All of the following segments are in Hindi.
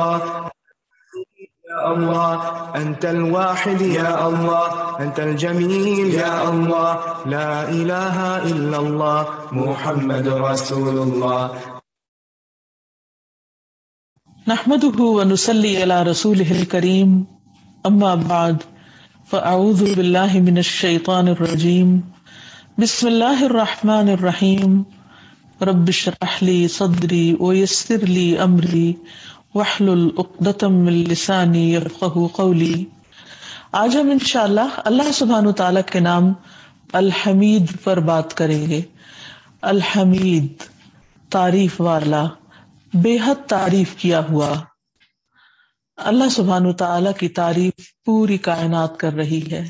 يا الله أنت الواحد يا الله أنت الجميل يا الله لا إله إلا الله محمد رسول الله نحمده ونصلي على رسوله الكريم أما بعد فأعوذ بالله من الشيطان الرجيم بسم الله الرحمن الرحيم رب اشرح لي صدري ويسر لي أمري वहलुल आज हम इंशाल्लाह अल्लाह सुबहान तआला के नाम अल पर बात करेंगे अल तारीफ वाला बेहद तारीफ किया हुआ अल्लाह सुबहान तआला की तारीफ पूरी कायनात कर रही है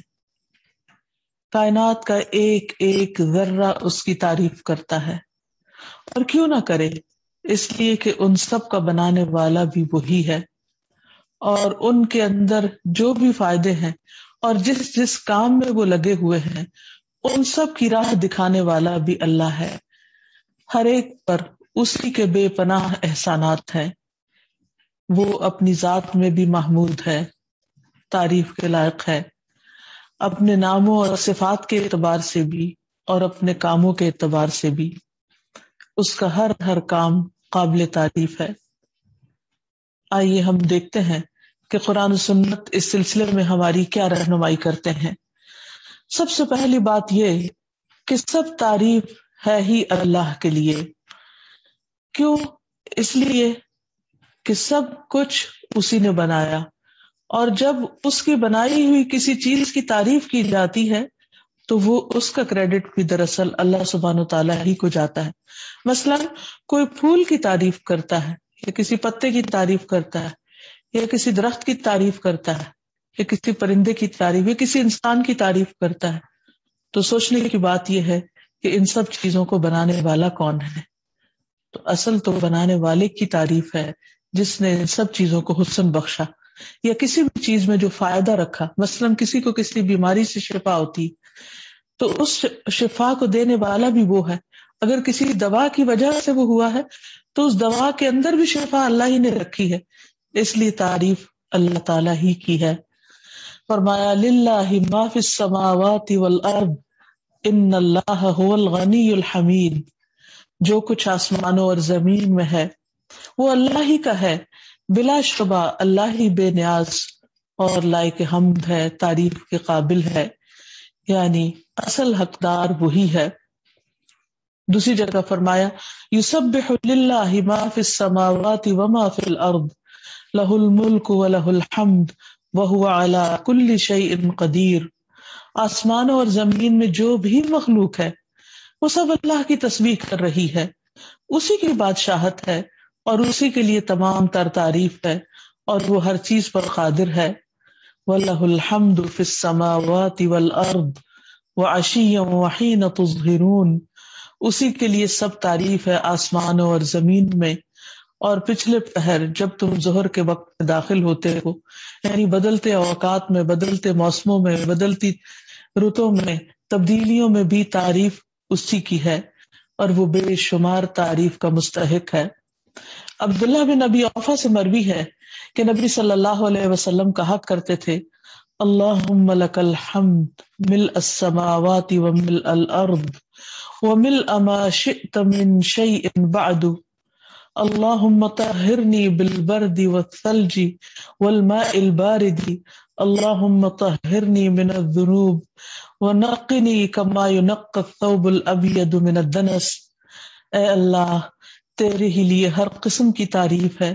कायनात का एक एक जर्रा उसकी तारीफ करता है और क्यों ना करे इसलिए कि उन सब का बनाने वाला भी वही है और उनके अंदर जो भी फायदे हैं और जिस जिस काम में वो लगे हुए हैं उन सब की राह दिखाने वाला भी अल्लाह है हर एक पर उसी के बेपनाह एहसानात हैं वो अपनी जात में भी महमूद है तारीफ के लायक है अपने नामों और सिफात के अतबार से भी और अपने कामों के अतबार से भी उसका हर हर काम काबिल तारीफ है आइए हम देखते हैं कि कुरान सुन्नत इस सिलसिले में हमारी क्या रहनुमाई करते हैं सबसे पहली बात यह कि सब तारीफ है ही अल्लाह के लिए क्यों इसलिए कि सब कुछ उसी ने बनाया और जब उसकी बनाई हुई किसी चीज की तारीफ की जाती है तो वो उसका क्रेडिट भी दरअसल अल्लाह सुबहान तला ही को जाता है मसलन कोई फूल की तारीफ करता है या किसी पत्ते की तारीफ करता है या किसी दरख्त की तारीफ करता है या किसी परिंदे की तारीफ या किसी इंसान की तारीफ करता है तो सोचने की बात यह है कि इन सब चीजों को बनाने वाला कौन है तो असल तो बनाने वाले की तारीफ है जिसने इन सब चीजों को हुसन बख्शा या किसी भी चीज में जो फायदा रखा मसलन किसी को किसी बीमारी से शिफा होती तो उस शिफा को देने वाला भी वो है अगर किसी दवा की वजह से वो हुआ है तो उस दवा के अंदर भी शिफा अल्लाह ही ने रखी है इसलिए तारीफ अल्लाह ताला ही की है फरमाया जो कुछ आसमानों और जमीन में है वो अल्लाह ही का है बिला शुबा अल्लाह ही बेनियाज और लायक हम है तारीफ के काबिल है यानी असल हकदार वही है दूसरी जगह फरमाया युसबाफिसमावती लहुल मुल्क व लहुल हमद वह अला कुल्ल शई कदीर आसमानों और जमीन में जो भी मखलूक है वो सब अल्लाह की तस्वीर कर रही है उसी की बादशाहत है और उसी के लिए तमाम तर तारीफ है और वो हर चीज पर कादिर है वलहमद फ़िसमावाति उसी के लिए सब तारीफ है आसमानों और ज़मीन में और पिछले पहर जब तुम जोहर के वक्त में दाखिल होते हो यानी बदलते अवकात में बदलते मौसमों में बदलती रुतों में तब्दीलियों में भी तारीफ उसी की है और वो बेशुमार तारीफ का मुस्तक है अब्दुल्ला बिन अबी औफा से मरवी है कि नबी सल्लल्लाहु अलैहि वसल्लम कहा करते थे अल्लाहुम्म लकल हम्द मिल अस्समावाति व मिल अल अर्द व मिल अमा शि'त मिन शै'इन बअदु اللهم طهرني بالبرد والثلج والماء البارد اللهم طهرني من الذنوب ونقني كما ينقى الثوب الابيض من الدنس اے اللہ तेरे ही लिए हर किस्म की तारीफ है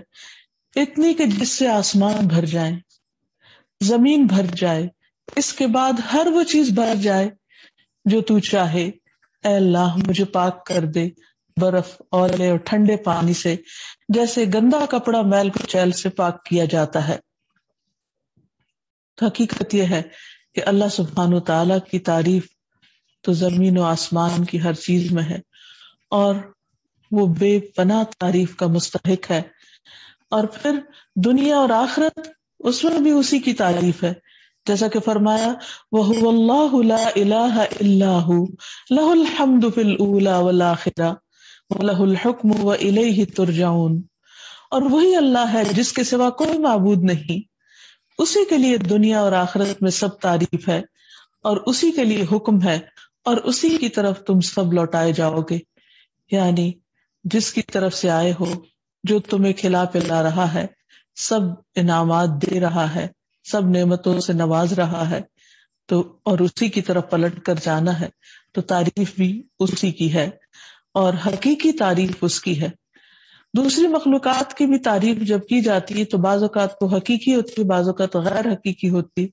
इतनी कि जिससे आसमान भर जाए जमीन भर जाए इसके बाद हर वो चीज भर जाए जो तू चाहे अल्लाह मुझे पाक कर दे बर्फ ओले और ठंडे पानी से जैसे गंदा कपड़ा मैल को चैल से पाक किया जाता है तो हकीकत यह है कि अल्लाह सुबहान तला की तारीफ तो जमीन और आसमान की हर चीज में है और वो बेपना तारीफ का मुस्तक है और फिर दुनिया और आखरत उसमें भी उसी की तारीफ है जैसा कि फरमाया वह और वही अल्लाह है जिसके सिवा कोई मबूद नहीं उसी के लिए दुनिया और आखरत में सब तारीफ है और उसी के लिए हुक्म है और उसी की तरफ तुम सब लौटाए जाओगे यानी जिसकी तरफ से आए हो जो तुम्हें खिला पिला रहा है सब इनामात दे रहा है सब नेमतों से नवाज रहा है तो और उसी की तरफ पलट कर जाना है तो तारीफ भी उसी की है और हकीकी तारीफ उसकी है दूसरी मखलूक की भी तारीफ जब की जाती है तो बाज़ात तो हकीकी होती है बाज़ात तो गैर हकीकी होती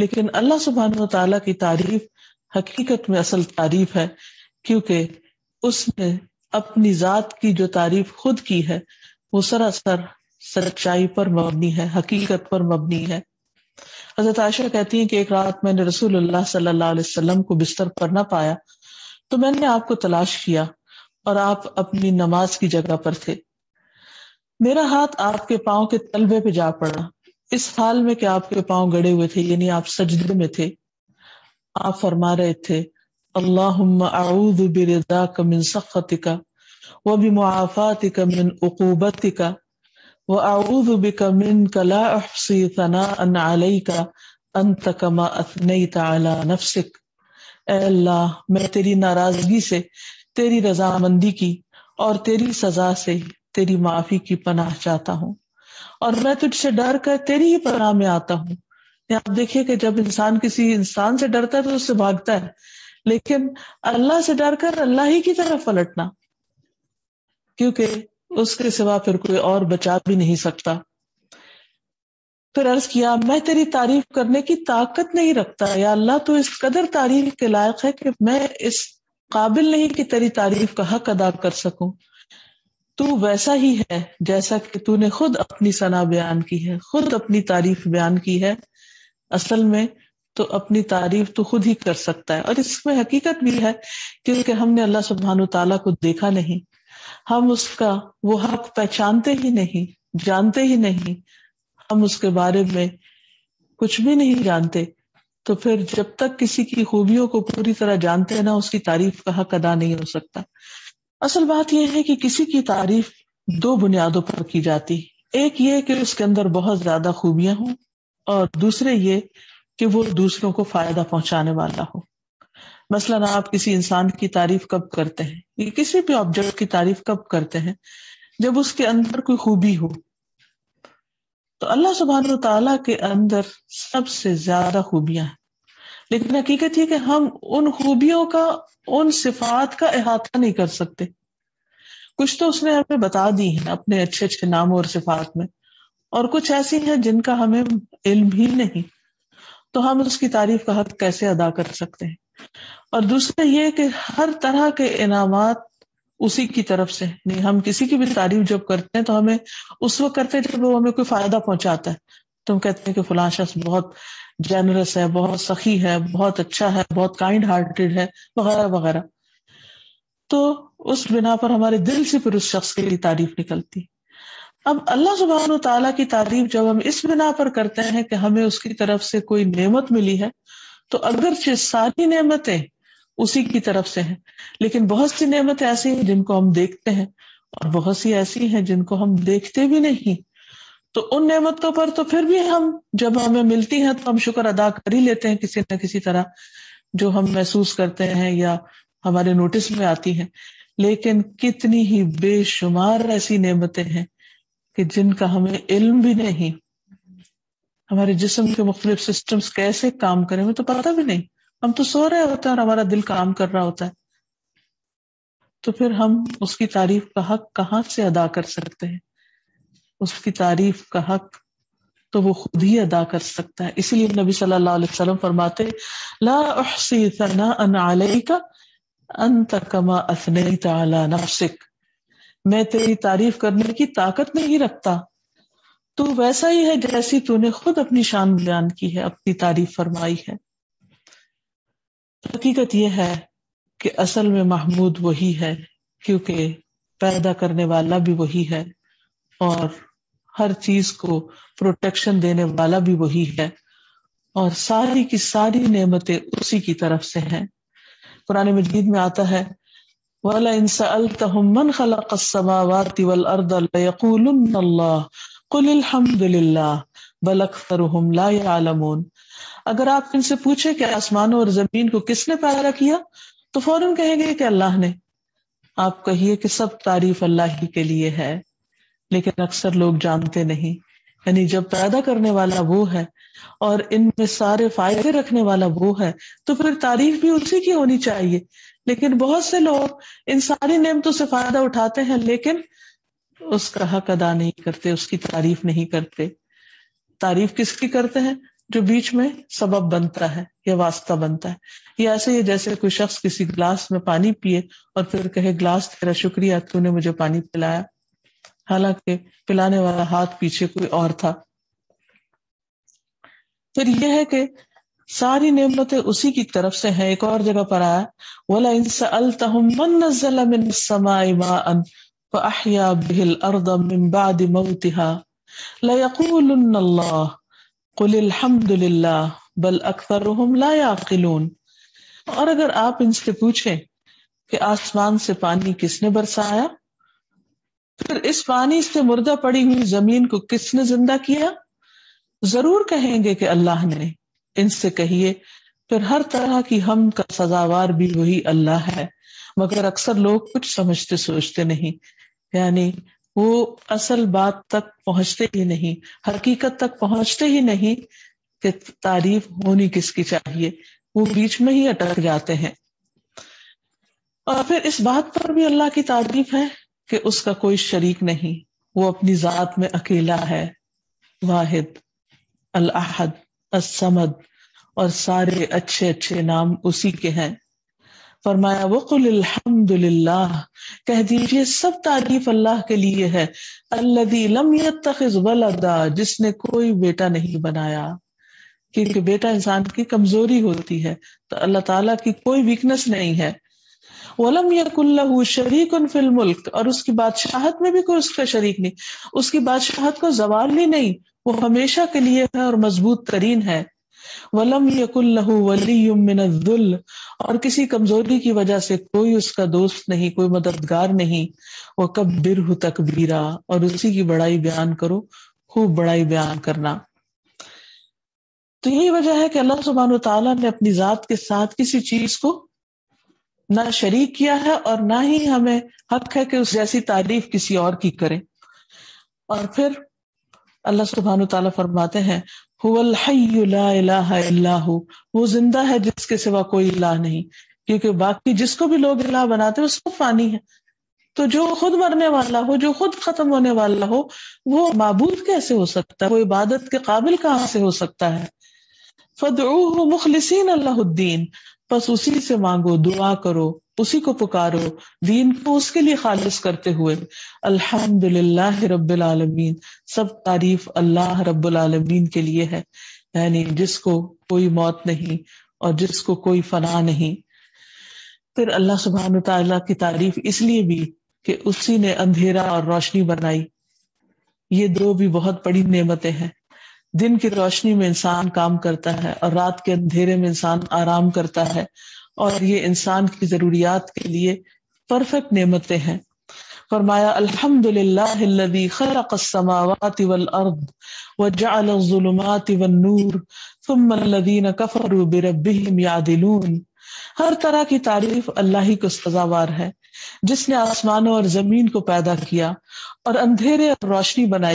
लेकिन अल्लाह सुबहान तला की तारीफ हकीकत में असल तारीफ है क्योंकि उसने अपनी जात की जो तारीफ खुद की है वो सरासर सच्चाई पर मबनी है हकीकत पर मबनी है हजरत आयशा कहती है कि एक रात मैंने रसूलुल्लाह सल्लल्लाहु अलैहि वसल्लम को बिस्तर पर ना पाया तो मैंने आपको तलाश किया और आप अपनी नमाज की जगह पर थे मेरा हाथ आपके पाँव के तलबे पे जा पड़ा इस हाल में कि आपके पाँव गड़े हुए थे यानी आप सजदे में थे आप फरमा रहे थे اللهم أعوذ برضاك من سخطك وبمعافاتك من عقوبتك وأعوذ بك منك لا أحصي ثناء عليك أنت كما أثنيت على نفسك अल्लाह मैं तेरी नाराजगी से तेरी रजामंदी की और तेरी सजा से तेरी माफी की पनाह चाहता हूँ और मैं तुझसे डर कर तेरी ही पनाह में आता हूँ आप देखिए कि जब इंसान किसी इंसान से डरता है तो उससे भागता है लेकिन अल्लाह से डर कर अल्लाह ही की तरफ पलटना क्योंकि उसके सिवा फिर कोई और बचा भी नहीं सकता फिर अर्ज किया मैं तेरी तारीफ करने की ताकत नहीं रखता या अल्लाह तो इस कदर तारीफ के लायक है कि मैं इस काबिल नहीं कि तेरी तारीफ का हक अदा कर सकूं तू वैसा ही है जैसा कि तूने खुद अपनी सना बयान की है खुद अपनी तारीफ बयान की है असल में तो अपनी तारीफ तो खुद ही कर सकता है और इसमें हकीकत भी है क्योंकि हमने अल्लाह सुबहान तला को देखा नहीं हम उसका वो हक पहचानते ही नहीं जानते ही नहीं हम उसके बारे में कुछ भी नहीं जानते तो फिर जब तक किसी की खूबियों को पूरी तरह जानते हैं ना उसकी तारीफ का हक अदा नहीं हो सकता असल बात यह है कि किसी की तारीफ दो बुनियादों पर की जाती एक ये कि उसके अंदर बहुत ज्यादा खूबियां हों और दूसरे ये कि वो दूसरों को फायदा पहुंचाने वाला हो मसला मसलन आप किसी इंसान की तारीफ कब करते हैं या किसी भी ऑब्जेक्ट की तारीफ कब करते हैं जब उसके अंदर कोई खूबी हो तो अल्लाह सुबहान तला के अंदर सबसे ज्यादा खूबियां हैं लेकिन हकीकत यह कि हम उन खूबियों का उन सिफात का अहाता नहीं कर सकते कुछ तो उसने हमें बता दी है अपने अच्छे अच्छे नामों और सिफात में और कुछ ऐसी हैं जिनका हमें इल्म ही नहीं तो हम उसकी तारीफ का हक कैसे अदा कर सकते हैं और दूसरा ये कि हर तरह के इनामत उसी की तरफ से नहीं हम किसी की भी तारीफ जब करते हैं तो हमें उस वक्त करते हैं जब वो हमें कोई फायदा पहुंचाता है तो हम कहते हैं कि फुला शख्स बहुत जेनरस है बहुत सखी है बहुत अच्छा है बहुत काइंड हार्टेड है वगैरह वगैरह तो उस बिना पर हमारे दिल से फिर उस शख्स के लिए तारीफ निकलती अब अल्लाह सुबहान तला की तारीफ जब हम इस बिना पर करते हैं कि हमें उसकी तरफ से कोई नेमत मिली है तो अगरचे सारी नेमतें उसी की तरफ से हैं लेकिन बहुत सी नेमतें ऐसी हैं जिनको हम देखते हैं और बहुत सी ऐसी हैं जिनको हम देखते भी नहीं तो उन नेमतों पर तो फिर भी हम जब हमें मिलती हैं तो हम शुक्र अदा कर ही लेते हैं किसी न किसी तरह जो हम महसूस करते हैं या हमारे नोटिस में आती है लेकिन कितनी ही बेशुमार ऐसी नेमतें हैं कि जिनका हमें इल्म भी नहीं हमारे जिस्म के मुख्तलिफ सिस्टम्स कैसे काम करें हमें तो पता भी नहीं हम तो सो रहे होते हैं और हमारा दिल काम कर रहा होता है तो फिर हम उसकी तारीफ का हक कहाँ से अदा कर सकते हैं उसकी तारीफ का हक तो वो खुद ही अदा कर सकता है इसीलिए नबी सल्लल्लाहु अलैहि वसल्लम फरमाते ला उहसी सना अन अलैका अंत कमा असनैत अला नफ्सिक मैं तेरी तारीफ करने की ताकत नहीं रखता तो वैसा ही है जैसी तूने खुद अपनी शान बयान की है अपनी तारीफ फरमाई है हकीकत यह है कि असल में महमूद वही है क्योंकि पैदा करने वाला भी वही है और हर चीज को प्रोटेक्शन देने वाला भी वही है और सारी की सारी नेमतें उसी की तरफ से हैं पुराने मजीद में आता है वलन सअलतहुम मन खलक अस्समावाति वल अर्द लयकूलुन अल्लाह कुल अल्हम्दुलिल्लाह बल अक्सरुहुम ला यालमून अगर आप इनसे पूछे कि आसमान और जमीन को किसने पैदा किया तो फौरन कहेंगे कि अल्लाह ने आप कहिए कि सब तारीफ अल्लाह ही के लिए है लेकिन अक्सर लोग जानते नहीं यानी जब पैदा करने वाला वो है और इनमें सारे फायदे रखने वाला वो है तो फिर तारीफ भी उसी की होनी चाहिए लेकिन बहुत से लोग इन सारी नियमतों से फायदा उठाते हैं लेकिन उसका हक अदा नहीं करते उसकी तारीफ नहीं करते तारीफ किसकी करते हैं जो बीच में सबब बनता है या वास्ता बनता है या ऐसे ही जैसे कोई शख्स किसी ग्लास में पानी पिए और फिर कहे ग्लास तेरा शुक्रिया तूने मुझे पानी पिलाया हालांकि पिलाने वाला हाथ पीछे कोई और था फिर यह है कि सारी नेमतें उसी की तरफ से हैं एक और जगह पर आया वला बल अकबर और अगर आप इनसे पूछें कि आसमान से पानी किसने बरसाया फिर इस पानी से मुर्दा पड़ी हुई जमीन को किसने जिंदा किया जरूर कहेंगे कि अल्लाह ने इनसे कहिए फिर हर तरह की हम का सजावार भी वही अल्लाह है मगर अक्सर लोग कुछ समझते सोचते नहीं यानी वो असल बात तक पहुंचते ही नहीं हकीकत तक पहुंचते ही नहीं कि तारीफ होनी किसकी चाहिए वो बीच में ही अटक जाते हैं और फिर इस बात पर भी अल्लाह की तारीफ है कि उसका कोई शरीक नहीं वो अपनी जात में अकेला है वाहिद अल अहद असमद और सारे अच्छे अच्छे नाम उसी के हैं फरमाया वकुल्हमदुल्लाह कह दीजिए सब तारीफ अल्लाह के लिए है अल्लदी लम जिसने कोई बेटा नहीं बनाया क्योंकि बेटा इंसान की कमजोरी होती है तो अल्लाह ताला की कोई वीकनेस नहीं है वलम यकुल्लहू शरीक फिल मुल्क और उसकी बादशाहत में भी कोई उसका शरीक नहीं उसकी बादशाहत को जवाल ही नहीं वो हमेशा के लिए है और मजबूत तरीन है वलम यकुल्लहू वलीजुल और किसी कमजोरी की वजह से कोई उसका दोस्त नहीं कोई मददगार नहीं वह कब्बिर हु तकबीरा और उसी की बड़ाई बयान करो खूब बड़ाई बयान करना तो यही वजह है कि अल्लाह सुबहान तला ने अपनी जात के साथ किसी चीज को ना शरीक किया है और ना ही हमें हक है कि उस जैसी तारीफ किसी और की करें और फिर अल्लाह सुबहान तला फरमाते हैं वो जिंदा है जिसके सिवा कोई इलाह नहीं क्योंकि बाकी जिसको भी लोग इलाह बनाते हैं उसको फानी है तो जो खुद मरने वाला हो जो खुद खत्म होने वाला हो वो मबूद कैसे हो सकता है वो इबादत के काबिल कहाँ से हो सकता है फदरू मुखलसिन अल्लाहुद्दीन बस उसी से मांगो दुआ करो उसी को पुकारो दीन को उसके लिए खालिश करते हुए अल्हम्दुलिल्लाह रब्बिल आलमीन सब तारीफ अल्लाह रब्बिल आलमीन के लिए है यानी जिसको कोई मौत नहीं और जिसको कोई फना नहीं फिर अल्लाह सुबहान तला की तारीफ इसलिए भी कि उसी ने अंधेरा और रोशनी बनाई ये दो भी बहुत बड़ी नेमतें हैं दिन की रोशनी में इंसान काम करता है और रात के अंधेरे में इंसान आराम करता है और ये इंसान की जरूरियात के लिए परफेक्ट नेमतें हैं फरमाया अल्हम्दुलिल्लाह वल अर्द वन नूर बिरब्बिहिम यादिलून हर तरह की तारीफ अल्लाह ही को सजावार है जिसने आसमानों और जमीन को पैदा किया और अंधेरे और रोशनी बनाई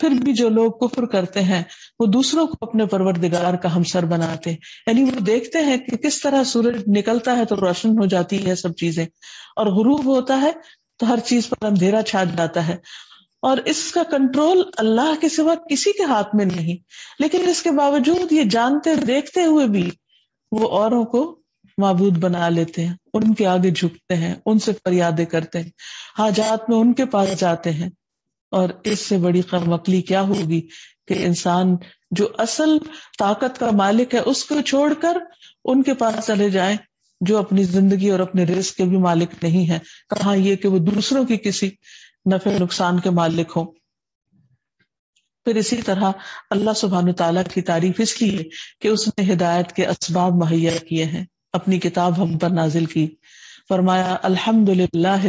फिर भी जो लोग कुफर करते हैं वो दूसरों को अपने परवरदिगार का हमसर बनाते यानी वो देखते हैं कि किस तरह सूरज निकलता है तो रोशन हो जाती है सब चीजें और गुरूब होता है तो हर चीज पर अंधेरा छा जाता है और इसका कंट्रोल अल्लाह के सिवा किसी के हाथ में नहीं लेकिन इसके बावजूद ये जानते देखते हुए भी वो औरों को मबूद बना लेते हैं उनके आगे झुकते हैं उनसे फरियादे करते हैं हाजात में उनके पास जाते हैं और इससे बड़ी कमअकली क्या होगी कि इंसान जो असल ताकत का मालिक है उसको छोड़कर उनके पास चले जाए जो अपनी जिंदगी और अपने रिस्क के भी मालिक नहीं है कहा यह कि वो दूसरों की किसी नफे नुकसान के मालिक हो फिर इसी तरह अल्लाह सुबहान तला की तारीफ इसलिए कि उसने हिदायत के असबाब मुहैया किए हैं अपनी किताब हम पर नाजिल की फरमाया अला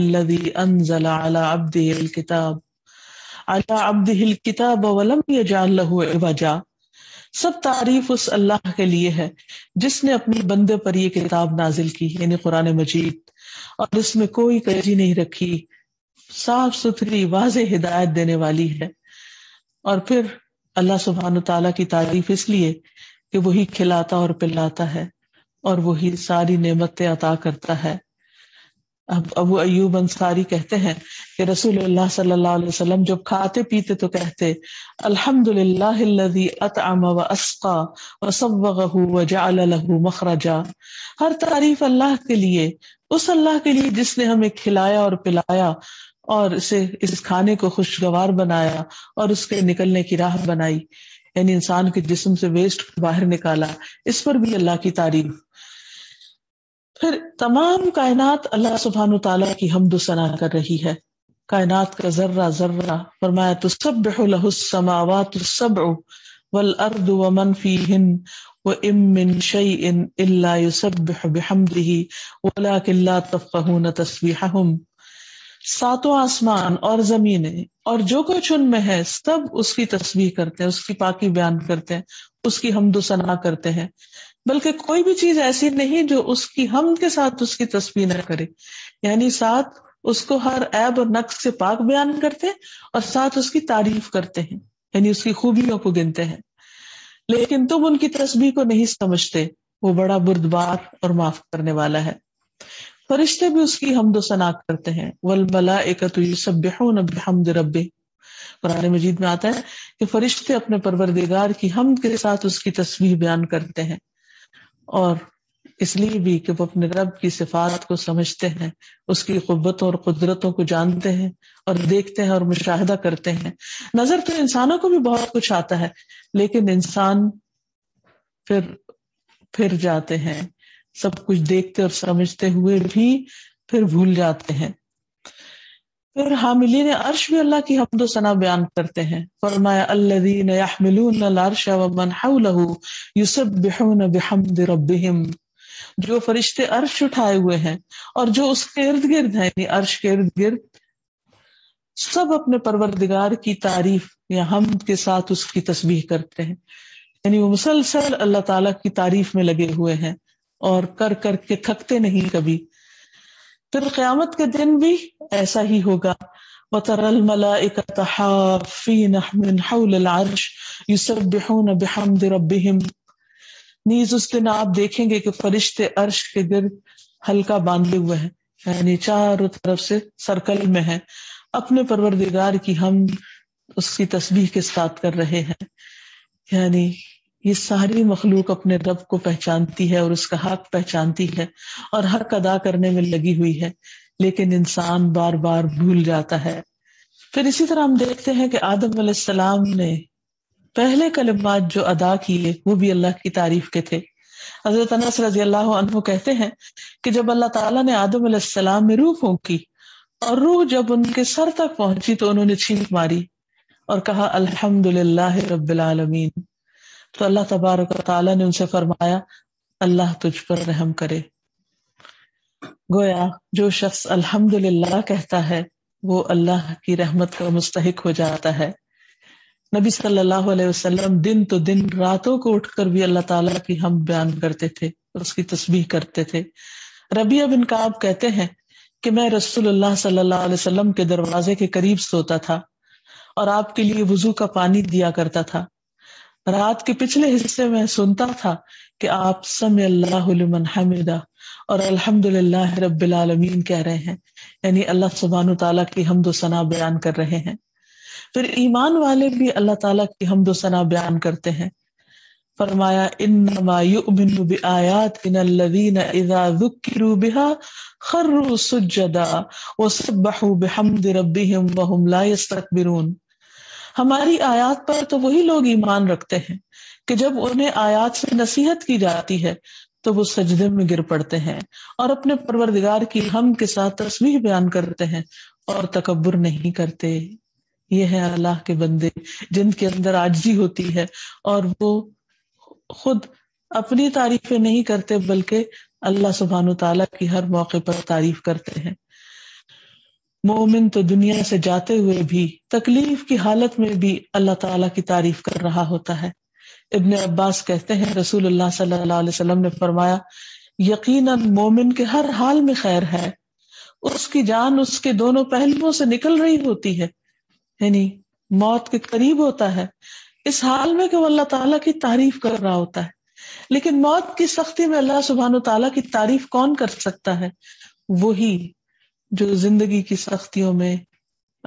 अब्दिल सब तारीफ उस अल्लाह के लिए है जिसने अपने बंदे पर यह किताब नाजिल की यानी कुरान मजीद और इसमें कोई कजी नहीं रखी साफ सुथरी वाज हिदायत देने वाली है और फिर अल्लाह सुबहान तला की तारीफ इसलिए कि वही खिलाता और पिलाता है और वही सारी नेमतें अता करता है अब अब अयूब अंसारी कहते हैं कि रसूलुल्लाह सल्लल्लाहु अलैहि वसल्लम जब खाते पीते तो कहते अल्हम्दुलिल्लाहिल्लज़ी व व व जअल मखरजा हर तारीफ अल्लाह के लिए उस अल्लाह के लिए जिसने हमें खिलाया और पिलाया और इसे इस खाने को खुशगवार बनाया और उसके निकलने की राह बनाई यानी इंसान के जिस्म से वेस्ट बाहर निकाला इस पर भी अल्लाह की तारीफ फिर तमाम कायनात अल्लाह सुबहान तला की हम दुसना कर रही है कायनात का जर्रा जर्रा फरमाया तो सब लहुसमावा सब वल अर्द वमन फी हिन व इमिन शई इन अल्लाहमदही वला किल्ला तस्वीर सातों आसमान और जमीने और जो कुछ उनमें है सब उसकी तस्वीर करते हैं उसकी पाकि बयान करते हैं उसकी हमदोसना करते हैं बल्कि कोई भी चीज ऐसी नहीं जो उसकी हम के साथ उसकी तस्वीर न करे यानी साथ उसको हर ऐब और नक्स से पाक बयान करते और साथ उसकी तारीफ करते हैं यानी उसकी खूबियों को गिनते हैं लेकिन तुम उनकी तस्वीर को नहीं समझते वो बड़ा बुरदबार और माफ करने वाला है फरिश्ते भी उसकी हमदो सना करते हैं वल मला एकमद रबे कुरान मजीद में आता है कि फरिश्ते अपने परवरदेगार की हम के साथ उसकी तस्वीर बयान करते हैं और इसलिए भी कि वो अपने रब की सिफात को समझते हैं उसकी कुबतों और कुदरतों को जानते हैं और देखते हैं और मुशाह करते हैं नजर तो इंसानों को भी बहुत कुछ आता है लेकिन इंसान फिर फिर जाते हैं सब कुछ देखते और समझते हुए भी फिर भूल जाते हैं फिर हामिलीन अर्श भी अल्लाह की हमदो सना बयान करते हैं फरमाया अल्लदीन जो फरिश्ते अर्श उठाए हुए हैं और जो उसके इर्द गिर्द हैं यानी अर्श के इर्द गिर्द सब अपने परवरदिगार की तारीफ या हम के साथ उसकी तस्वीर करते हैं यानी वो मुसलसल अल्लाह तला की तारीफ में लगे हुए हैं और कर कर के थकते नहीं कभी फिर क़यामत के दिन भी ऐसा ही होगा नीज उस दिन आप देखेंगे कि फरिश्ते अर्श के गिर हल्का बांधे हुए हैं यानी चारों तरफ से सर्कल में है अपने परवरदिगार की हम उसकी तस्वीर के साथ कर रहे हैं यानी ये सारी मखलूक अपने रब को पहचानती है और उसका हक पहचानती है और हक अदा करने में लगी हुई है लेकिन इंसान बार बार भूल जाता है फिर इसी तरह हम देखते हैं कि आदम सलाम ने पहले कलमात जो अदा किए वो भी अल्लाह की तारीफ के थे हजरत अनस रजी अल्लाह कहते हैं कि जब अल्लाह ताला ने आदम सलाम में रूह फूकी और रूह जब उनके सर तक पहुंची तो उन्होंने छींक मारी और कहा अल्हम्दुलिल्लाह रबीन तो अल्लाह तबारक ताला ने उनसे फरमाया अल्लाह तुझ पर रहम करे गोया जो शख्स अल्हम्दुलिल्लाह कहता है वो अल्लाह की रहमत का मुस्तक हो जाता है नबी सल्लल्लाहु अलैहि वसल्लम दिन तो दिन रातों को उठकर भी अल्लाह ताला की हम बयान करते थे और उसकी तस्बीह करते थे रबी अब इनकाब कहते हैं कि मैं रसुल्ला सल्लल्लाहु के दरवाजे के करीब सोता था और आपके लिए वजू का पानी दिया करता था रात के पिछले हिस्से में सुनता था कि आप समय हमिदा और अल्हम्दुलिल्लाह रब्बिल आलमीन कह रहे हैं यानी अल्लाह सुबहान ताला की हमदो सना बयान कर रहे हैं फिर ईमान वाले भी अल्लाह ताला की हमदो सना बयान करते हैं फरमाया वो सब बहु बेहमद रबी हम वह इन्नमायात हमारी आयात पर तो वही लोग ईमान रखते हैं कि जब उन्हें आयात से नसीहत की जाती है तो वो सजदे में गिर पड़ते हैं और अपने परवरदिगार की हम के साथ तस्वीर बयान करते हैं और तकबर नहीं करते ये है अल्लाह के बंदे जिनके अंदर आजी होती है और वो खुद अपनी तारीफें नहीं करते बल्कि अल्लाह सुबहान तला की हर मौके पर तारीफ करते हैं मोमिन तो दुनिया से जाते हुए भी तकलीफ की हालत में भी अल्लाह ताला की तारीफ कर रहा होता है इबन अब्बास कहते हैं रसूल सल्लल्लाहु अलैहि वसल्लम ने फरमाया यकीनन मोमिन के हर हाल में खैर है उसकी जान उसके दोनों पहलुओं से निकल रही होती है यानी मौत के करीब होता है इस हाल में कि वो अल्लाह ताला की तारीफ कर रहा होता है लेकिन मौत की सख्ती में अल्लाह सुबहान तला की तारीफ कौन कर सकता है वही जो जिंदगी की सख्तियों में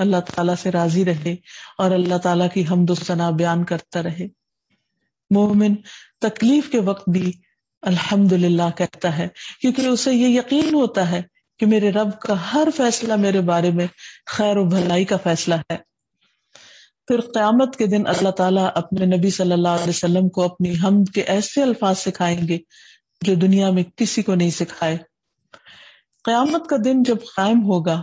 अल्लाह ताला से राजी रहे और अल्लाह ताला की हमदोसना बयान करता रहे मोमिन तकलीफ के वक्त भी अल्हम्दुलिल्लाह कहता है क्योंकि उसे ये यकीन होता है कि मेरे रब का हर फैसला मेरे बारे में खैर व भलाई का फैसला है फिर क्यामत के दिन अल्लाह ताला अपने नबी सल्लल्लाहु अलैहि वसल्लम को अपनी हमद के ऐसे अल्फाज सिखाएंगे जो दुनिया में किसी को नहीं सिखाए क़यामत का दिन जब कायम होगा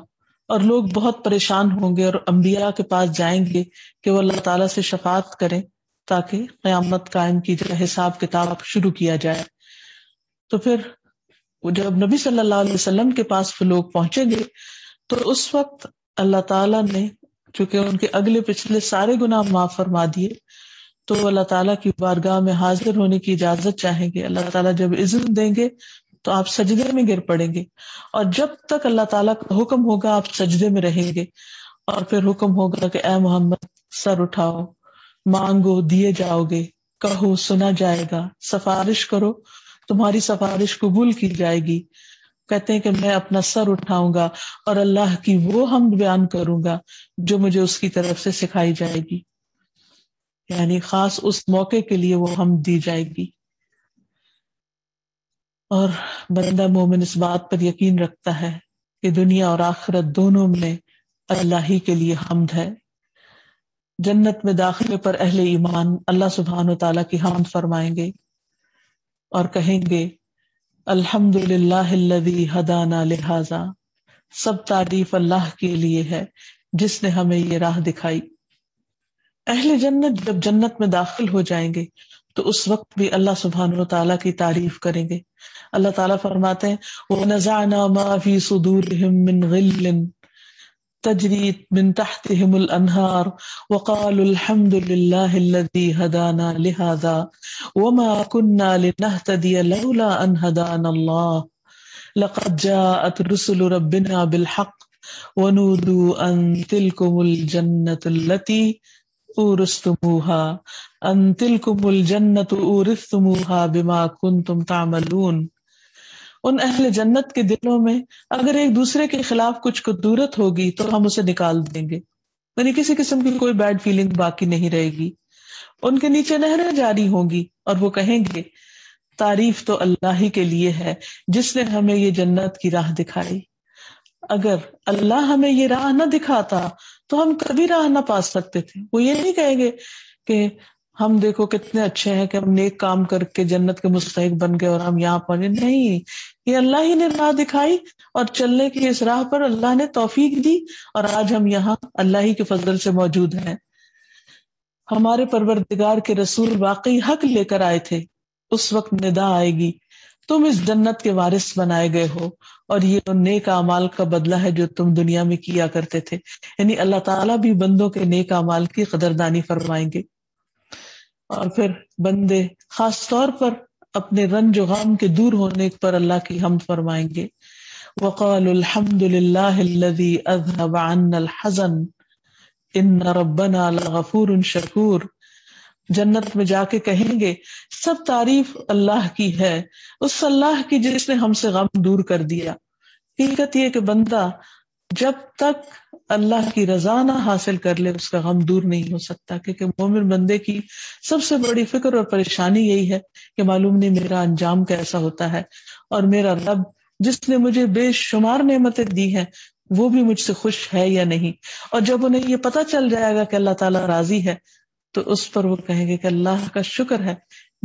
और लोग बहुत परेशान होंगे और अम्बिया के पास जाएंगे कि वो अल्लाह ताला से शफात करें ताकि क्यामत कायम की जाए हिसाब किताब शुरू किया जाए तो फिर जब नबी सल्लल्लाहु अलैहि वसल्लम के पास वो लोग पहुंचेंगे तो उस वक्त अल्लाह ताला ने चूंकि उनके अगले पिछले सारे गुनाह माफ फरमा दिए तो अल्लाह ताला की बारगाह में हाजिर होने की इजाजत चाहेंगे अल्लाह ताला जब इज्जत देंगे तो आप सजदे में गिर पड़ेंगे और जब तक अल्लाह ताला का हुक्म होगा आप सजदे में रहेंगे और फिर हुक्म होगा कि ए मोहम्मद सर उठाओ मांगो दिए जाओगे कहो सुना जाएगा सिफारिश करो तुम्हारी सिफारिश कबूल की जाएगी कहते हैं कि मैं अपना सर उठाऊंगा और अल्लाह की वो हम बयान करूंगा जो मुझे उसकी तरफ से सिखाई जाएगी यानी खास उस मौके के लिए वो हम दी जाएगी और बंदा मोमिन इस बात पर यकीन रखता है कि दुनिया और आखरत दोनों में अल्लाह ही के लिए हमद है जन्नत में दाखिले पर अहले ईमान अल्लाह सुबहान तला की हमद फरमाएंगे और कहेंगे अल्हम्दुलिल्लाह हदाना लिहाजा सब तारीफ अल्लाह के लिए है जिसने हमें ये राह दिखाई अहले जन्नत जब जन्नत में दाखिल हो जाएंगे तो उस वक्त भी अल्लाह सुबहान तला की तारीफ करेंगे اللہ تعالیٰ فرماتے हैं وَنَزَعْنَا مَا فِي صُدُورِهِم مِّن غِلٍ تَجْرِيت تجري من تحتهم الأنهار وقالوا الحمد لله الذي هدانا لهذا وما كنا لنهتدي لولا أن هدانا الله لقد جاءت رسل ربنا بالحق ونودوا أن تلكم الجنة التي أورثتموها أن تلكم الجنة أورثتموها بما كنتم تعملون उन अहल जन्नत के दिलों में अगर एक दूसरे के खिलाफ कुछ कदूरत होगी तो हम उसे निकाल देंगे यानी किसी किस्म की कोई बैड फीलिंग बाकी नहीं रहेगी उनके नीचे नहरें जारी होंगी और वो कहेंगे तारीफ तो अल्लाह ही के लिए है जिसने हमें ये जन्नत की राह दिखाई अगर अल्लाह हमें ये राह ना दिखाता तो हम कभी राह ना पा सकते थे वो ये नहीं कहेंगे कि हम देखो कितने अच्छे हैं कि हम नेक काम करके जन्नत के मुस्तक बन गए और हम यहाँ पहुंचे नहीं ये अल्लाह ही ने राह दिखाई और चलने की इस राह पर अल्लाह ने तोफीक दी और आज हम यहाँ अल्लाह ही के फजल से मौजूद हैं हमारे परवरदिगार के रसूल वाकई हक लेकर आए थे उस वक्त निदा आएगी तुम इस जन्नत के वारिस बनाए गए हो और ये तो नेक अमाल का बदला है जो तुम दुनिया में किया करते थे यानी अल्लाह ताला भी बंदों के नेक अमाल की कदरदानी फरमाएंगे और फिर बंदे खास तौर पर अपने रंज गम के दूर होने पर अल्लाह की हम फरमाएंगे वक़ालहमदी शकूर जन्नत में जाके कहेंगे सब तारीफ अल्लाह की है उस अल्लाह की जिसने हमसे गम दूर कर दिया हकीकत यह कि बंदा जब तक अल्लाह की रजा ना हासिल कर ले उसका गम दूर नहीं हो सकता क्योंकि मोमिन बंदे की सबसे बड़ी फिक्र और परेशानी यही है कि मालूम नहीं मेरा अंजाम कैसा होता है और मेरा रब जिसने मुझे बेशुमार नेमतें दी हैं वो भी मुझसे खुश है या नहीं और जब उन्हें ये पता चल जाएगा कि अल्लाह ताला राजी है तो उस पर वो कहेंगे कि अल्लाह का शुक्र है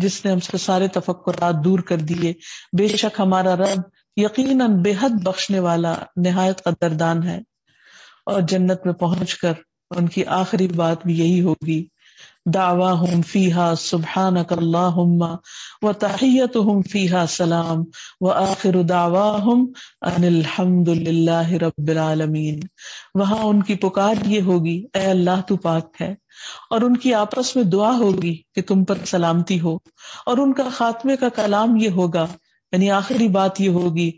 जिसने हमसे सारे तफक्कुरात दूर कर दिए बेशक हमारा रब यकीनन बेहद बख्शने वाला नहायत कदरदान है और जन्नत में कर उनकी आखिरी बात भी यही होगी दावा हम फीहा सुबहान कल्लाहुम्मा हम फीहा सलाम व आखिर दावा हम अनिलहमदुल्लाह रबालमीन उनकी पुकार ये होगी ए अल्लाह तू पाक है और उनकी आपस में दुआ होगी कि तुम पर सलामती हो और उनका खात्मे का कलाम ये होगा यानी आखिरी बात ये होगी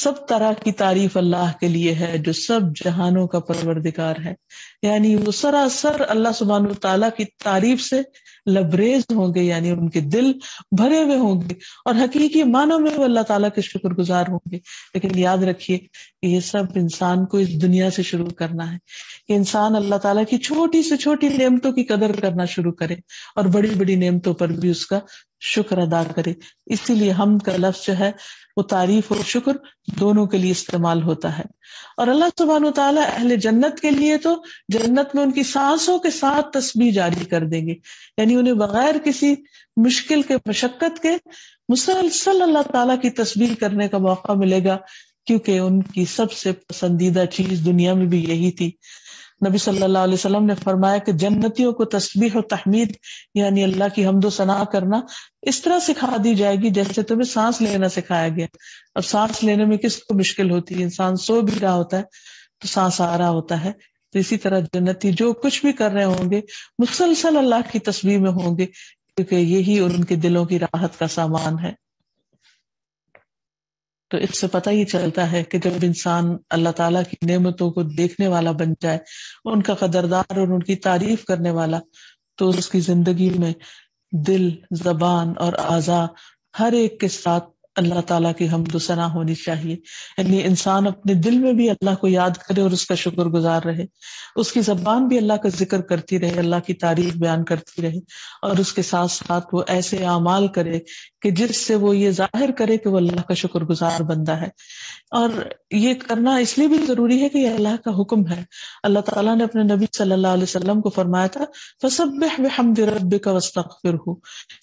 सब तरह की तारीफ अल्लाह के लिए है जो सब जहानों का परवरदिकार है यानी वो सरासर अल्लाह सुबहान तला की तारीफ से लबरेज होंगे यानी उनके दिल भरे हुए होंगे और हकीकी मानों में वो अल्लाह ताला के शुक्रगुजार होंगे लेकिन याद रखिए कि ये सब इंसान को इस दुनिया से शुरू करना है कि इंसान अल्लाह ताला की छोटी से छोटी नेमतों की कदर करना शुरू करे और बड़ी बड़ी नेमतों पर भी उसका शुक्र अदा करे इसीलिए हम का लफ्ज जो है वो तारीफ और शुक्र दोनों के लिए इस्तेमाल होता है और अल्लाह सुबहान तला अहल जन्नत के लिए तो जन्नत में उनकी सांसों के साथ तस्वीर जारी कर देंगे यानी उन्हें बगैर किसी मुश्किल के मशक्क़त के मुसलसल अल्लाह तला की तस्वीर करने का मौका मिलेगा क्योंकि उनकी सबसे पसंदीदा चीज दुनिया में भी यही थी नबी सल्लल्लाहु अलैहि वसल्लम ने फरमाया कि जन्नतियों को तस्बीह और तहमीद यानी अल्लाह की हमदो सना करना इस तरह सिखा दी जाएगी जैसे तुम्हें सांस लेना सिखाया गया अब सांस लेने में किसको मुश्किल होती है इंसान सो भी रहा होता है तो सांस आ रहा होता है तो इसी तरह जन्नती जो कुछ भी कर रहे होंगे मुसलसल अल्लाह की तस्वीर में होंगे क्योंकि यही उनके दिलों की राहत का सामान है तो इससे पता ही चलता है कि जब इंसान अल्लाह ताला की नेमतों को देखने वाला बन जाए उनका कदरदार और उनकी तारीफ करने वाला तो उसकी जिंदगी में दिल जबान और आज़ा हर एक के साथ अल्लाह ताला की हम दुसना होनी चाहिए यानी इंसान अपने दिल में भी अल्लाह को याद करे और उसका शुक्र गुजार रहे उसकी जबान भी अल्लाह का जिक्र करती रहे अल्लाह की तारीफ बयान करती रहे और उसके साथ साथ वो ऐसे अमाल करे कि जिससे वो ये जाहिर करे कि वो अल्लाह का गुजार बंदा है और ये करना इसलिए भी जरूरी है कि यह अल्लाह का हुक्म है अल्लाह ताला ने अपने नबी सल्लल्लाहु अलैहि वसल्लम को फरमाया था फसब्बिह बिहमदि रब्बिका वस्तगफिरहु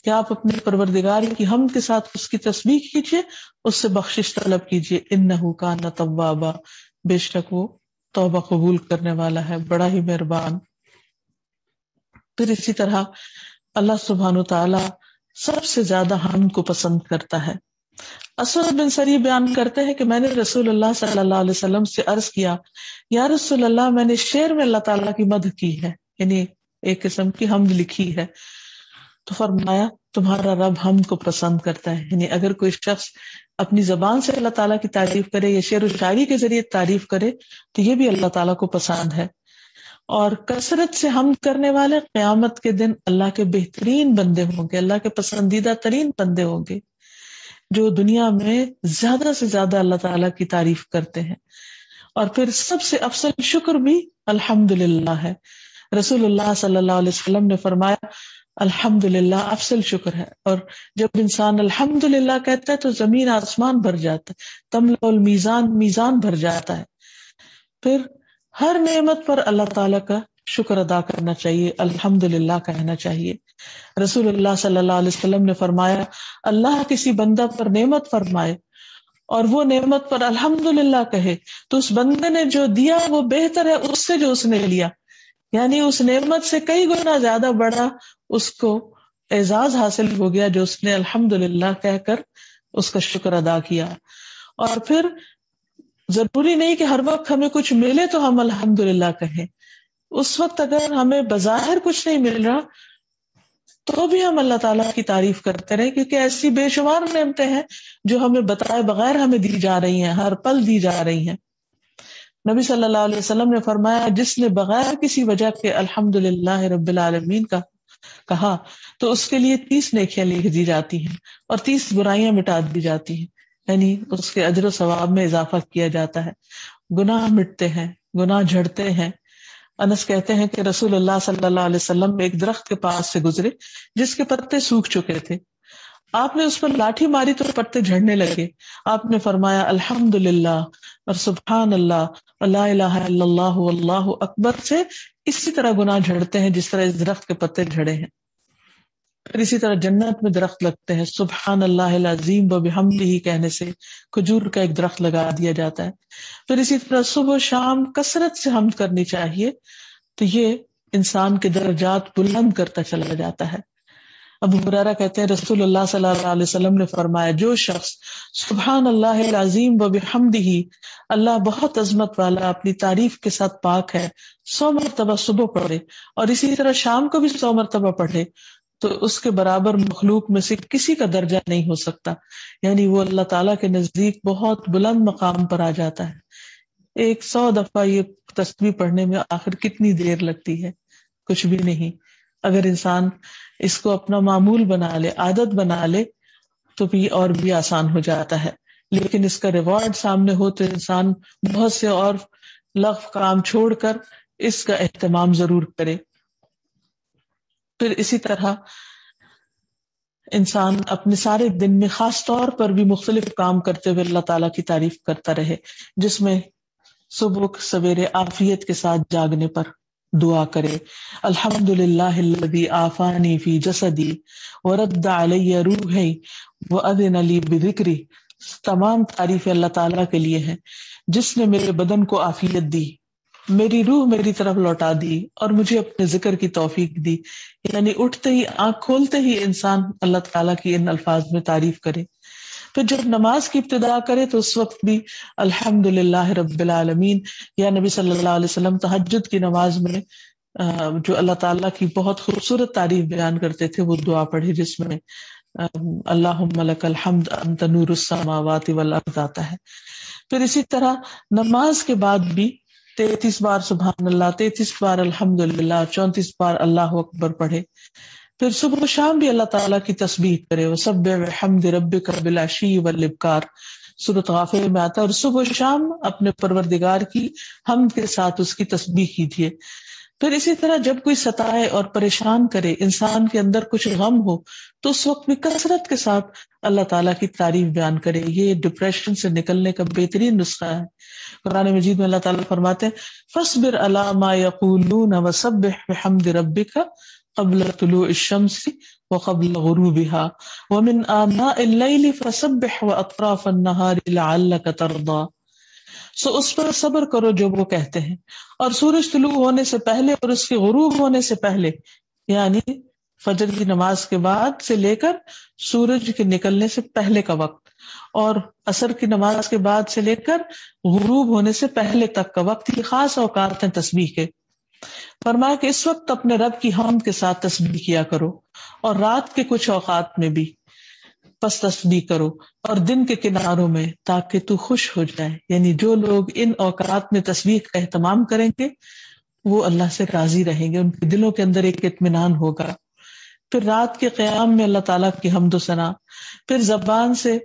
क्या आप अपने परवरदिगार की हम के साथ उसकी तस्बीह कीजिए उससे बख्शिश तलब कीजिए इन नहू का न तवाबा बेशक वो तोबा कबूल करने वाला है बड़ा ही मेहरबान फिर इसी तरह अल्लाह सुबहान तला सबसे ज्यादा हम को पसंद करता है असद बिन सर सरी बयान करते हैं कि मैंने रसूल अल्लाह सल्लल्लाहु अलैहि वसल्लम से अर्ज किया या रसूल अल्लाह मैंने शेर में अल्लाह ताला की मद की है यानी एक किस्म की हम लिखी है तो फरमाया तुम्हारा रब हमको पसंद करता है यानी अगर कोई शख्स अपनी जबान से अल्लाह ताला की तारीफ करे या शेर व शायरी के जरिए तारीफ करे तो ये भी अल्लाह ताला को पसंद है और कसरत से हम करने वाले क्यामत के दिन अल्लाह के बेहतरीन बंदे होंगे अल्लाह के पसंदीदा तरीन बंदे होंगे जो दुनिया में ज्यादा से ज्यादा अल्लाह ताला की तारीफ करते हैं और फिर सबसे अफसल शुक्र भी अल्हम्दुलिल्लाह है रसूलुल्लाह सल्लल्लाहु अलैहि वसल्लम ने फरमाया अल्हम्दुलिल्लाह अफसल शुक्र है और जब इंसान अल्हम्दुलिल्लाह कहता है तो जमीन आसमान भर जाता है तमल मीजान मीजान भर जाता है फिर हर नेमत पर अल्लाह ताला का शुक्र अदा करना चाहिए अल्हम्दुलिल्लाह कहना चाहिए रसूलुल्लाह सल्लल्लाहु अलैहि वसल्लम ने फरमाया अल्लाह किसी बंदा पर नेमत फरमाए और वो नेमत पर अल्हम्दुलिल्लाह कहे तो उस बंदे ने जो दिया वो बेहतर है उससे जो उसने लिया यानी उस नेमत से कई गुना ज्यादा बड़ा उसको एजाज हासिल हो गया जो उसने अल्हम्दुलिल्लाह कहकर उसका शुक्र अदा किया और फिर जरूरी नहीं कि हर वक्त हमें कुछ मिले तो हम अल्हम्दुलिल्लाह कहें उस वक्त अगर हमें बाजाहिर कुछ नहीं मिल रहा तो भी हम अल्लाह ताला की तारीफ करते रहे क्योंकि ऐसी बेशुमार नियमतें हैं जो हमें बताए बगैर हमें दी जा रही हैं हर पल दी जा रही हैं नबी सल्लल्लाहु अलैहि वसल्लम ने फरमाया जिसने बगैर किसी वजह के अल्हम्दुलिल्लाह रब्बिल आलमीन का कहा तो उसके लिए तीस नेकियां लिख दी जाती हैं और तीस बुराइयां मिटा दी जाती हैं यानी उसके अजर सवाब में इजाफा किया जाता है गुनाह मिटते हैं गुनाह झड़ते हैं अनस कहते हैं कि रसूल सल्लल्लाहु अलैहि वसल्लम एक दरख्त के पास से गुजरे जिसके पत्ते सूख चुके थे आपने उस पर लाठी मारी तो पत्ते झड़ने लगे आपने फरमाया अल्हम्दुलिल्लाह और सुबहान अल्लाह अल्लाह अकबर से इसी तरह गुनाह झड़ते हैं जिस तरह इस दरख्त के पत्ते झड़े हैं फिर इसी तरह जन्नत में दरख्त लगते हैं सुबहान अल्लाह अजीम बहमद कहने से खजूर का एक दरख्त लगा दिया जाता है फिर इसी तरह सुबह शाम कसरत से हम करनी चाहिए तो ये इंसान के दर्जात बुलंद करता चला जाता है अब हुरारा कहते हैं रसूलुल्लाह सल्लल्लाहु अलैहि वसल्लम ने फरमाया जो शख्स सुबहान अल्लाह अजीम व हमदही अल्लाह बहुत अजमत वाला अपनी तारीफ के साथ पाक है सौ मरतबा सुबह पढ़े और इसी तरह शाम को भी सौ मरतबा पढ़े तो उसके बराबर मखलूक में से किसी का दर्जा नहीं हो सकता यानी वो अल्लाह ताला के नजदीक बहुत बुलंद मकाम पर आ जाता है एक सौ दफा ये तस्वीर पढ़ने में आखिर कितनी देर लगती है कुछ भी नहीं अगर इंसान इसको अपना मामूल बना ले आदत बना ले तो भी और भी आसान हो जाता है लेकिन इसका रिवॉर्ड सामने हो तो इंसान बहुत से और लफ काम छोड़कर इसका अहतमाम जरूर करे फिर इसी तरह इंसान अपने सारे दिन में खास तौर पर भी मुख्तलिफ काम करते हुए अल्लाह ताला की तारीफ करता रहे जिसमें सुबह सवेरे आफियत के साथ जागने पर दुआ करे अल्हम्दुलिल्लाह आफानी फी जसदी वरद रूही व अदिन अली तमाम तारीफ अल्लाह ताला के लिए है जिसने मेरे बदन को आफियत दी मेरी रूह मेरी तरफ लौटा दी और मुझे अपने जिक्र की तोफीक दी यानी उठते ही आंख खोलते ही इंसान अल्लाह ताला की इन अल्फाज में तारीफ करे फिर तो जब नमाज की इब्तदा करे तो उस वक्त भी अल्हम्दुलिल्लाह रब्बिल आलमीन या नबी सल्लल्लाहु अलैहि वसल्लम तहज्जुद की नमाज में जो अल्लाह ताला की बहुत खूबसूरत तारीफ बयान करते थे वो दुआ पढ़ी जिसमें अल्लाह हमद अंतनूरसमावात वर्द आता है फिर इसी तरह नमाज के बाद भी तैतीस बार सुबहान तैतीस बार अल्हम्दुलिल्लाह चौंतीस बार अल्लाह अकबर पढ़े फिर सुबह शाम भी अल्लाह ताला की तस्बीह करे वह सब हमद रब कबिलाशी वलिबकार सूरत गाफिर में आता और सुबह शाम अपने परवरदिगार की हम के साथ उसकी तस्बीह कीजिए फिर इसी तरह जब कोई सताए और परेशान करे इंसान के अंदर कुछ गम हो तो उस वक्त भी कसरत के साथ अल्लाह ताला की तारीफ बयान करे ये डिप्रेशन से निकलने का बेहतरीन नुस्खा है कुरान मजीद में अल्लाह ताला फरमाते हैं फसबिर अलामा यकूलून वसब्बिह बिहमद रब्बिका قبل طلوع الشمس وقبل غروبها ومن آناء الليل فسبح وأطراف النهار لعلك ترضى सो उस पर सब्र करो जो वो कहते हैं और सूरज तुलू होने से पहले और उसके गुरूब होने से पहले यानी फजर की नमाज के बाद से लेकर सूरज के निकलने से पहले का वक्त और असर की नमाज के बाद से लेकर गुरूब होने से पहले तक का वक्त ये खास औकात हैं तस्बीह के फरमाया कि इस वक्त अपने रब की हम के साथ तस्वीर किया करो और रात के कुछ औकात में भी बस तस्वीर करो और दिन के किनारों में ताकि तू खुश हो जाए यानी जो लोग इन औकात में तस्वीर का अहतमाम करेंगे वो अल्लाह से राजी रहेंगे उनके दिलों के अंदर एक इतमान होगा फिर रात के क्याम में अल्लाह तला की हमदोसना फिर जबान से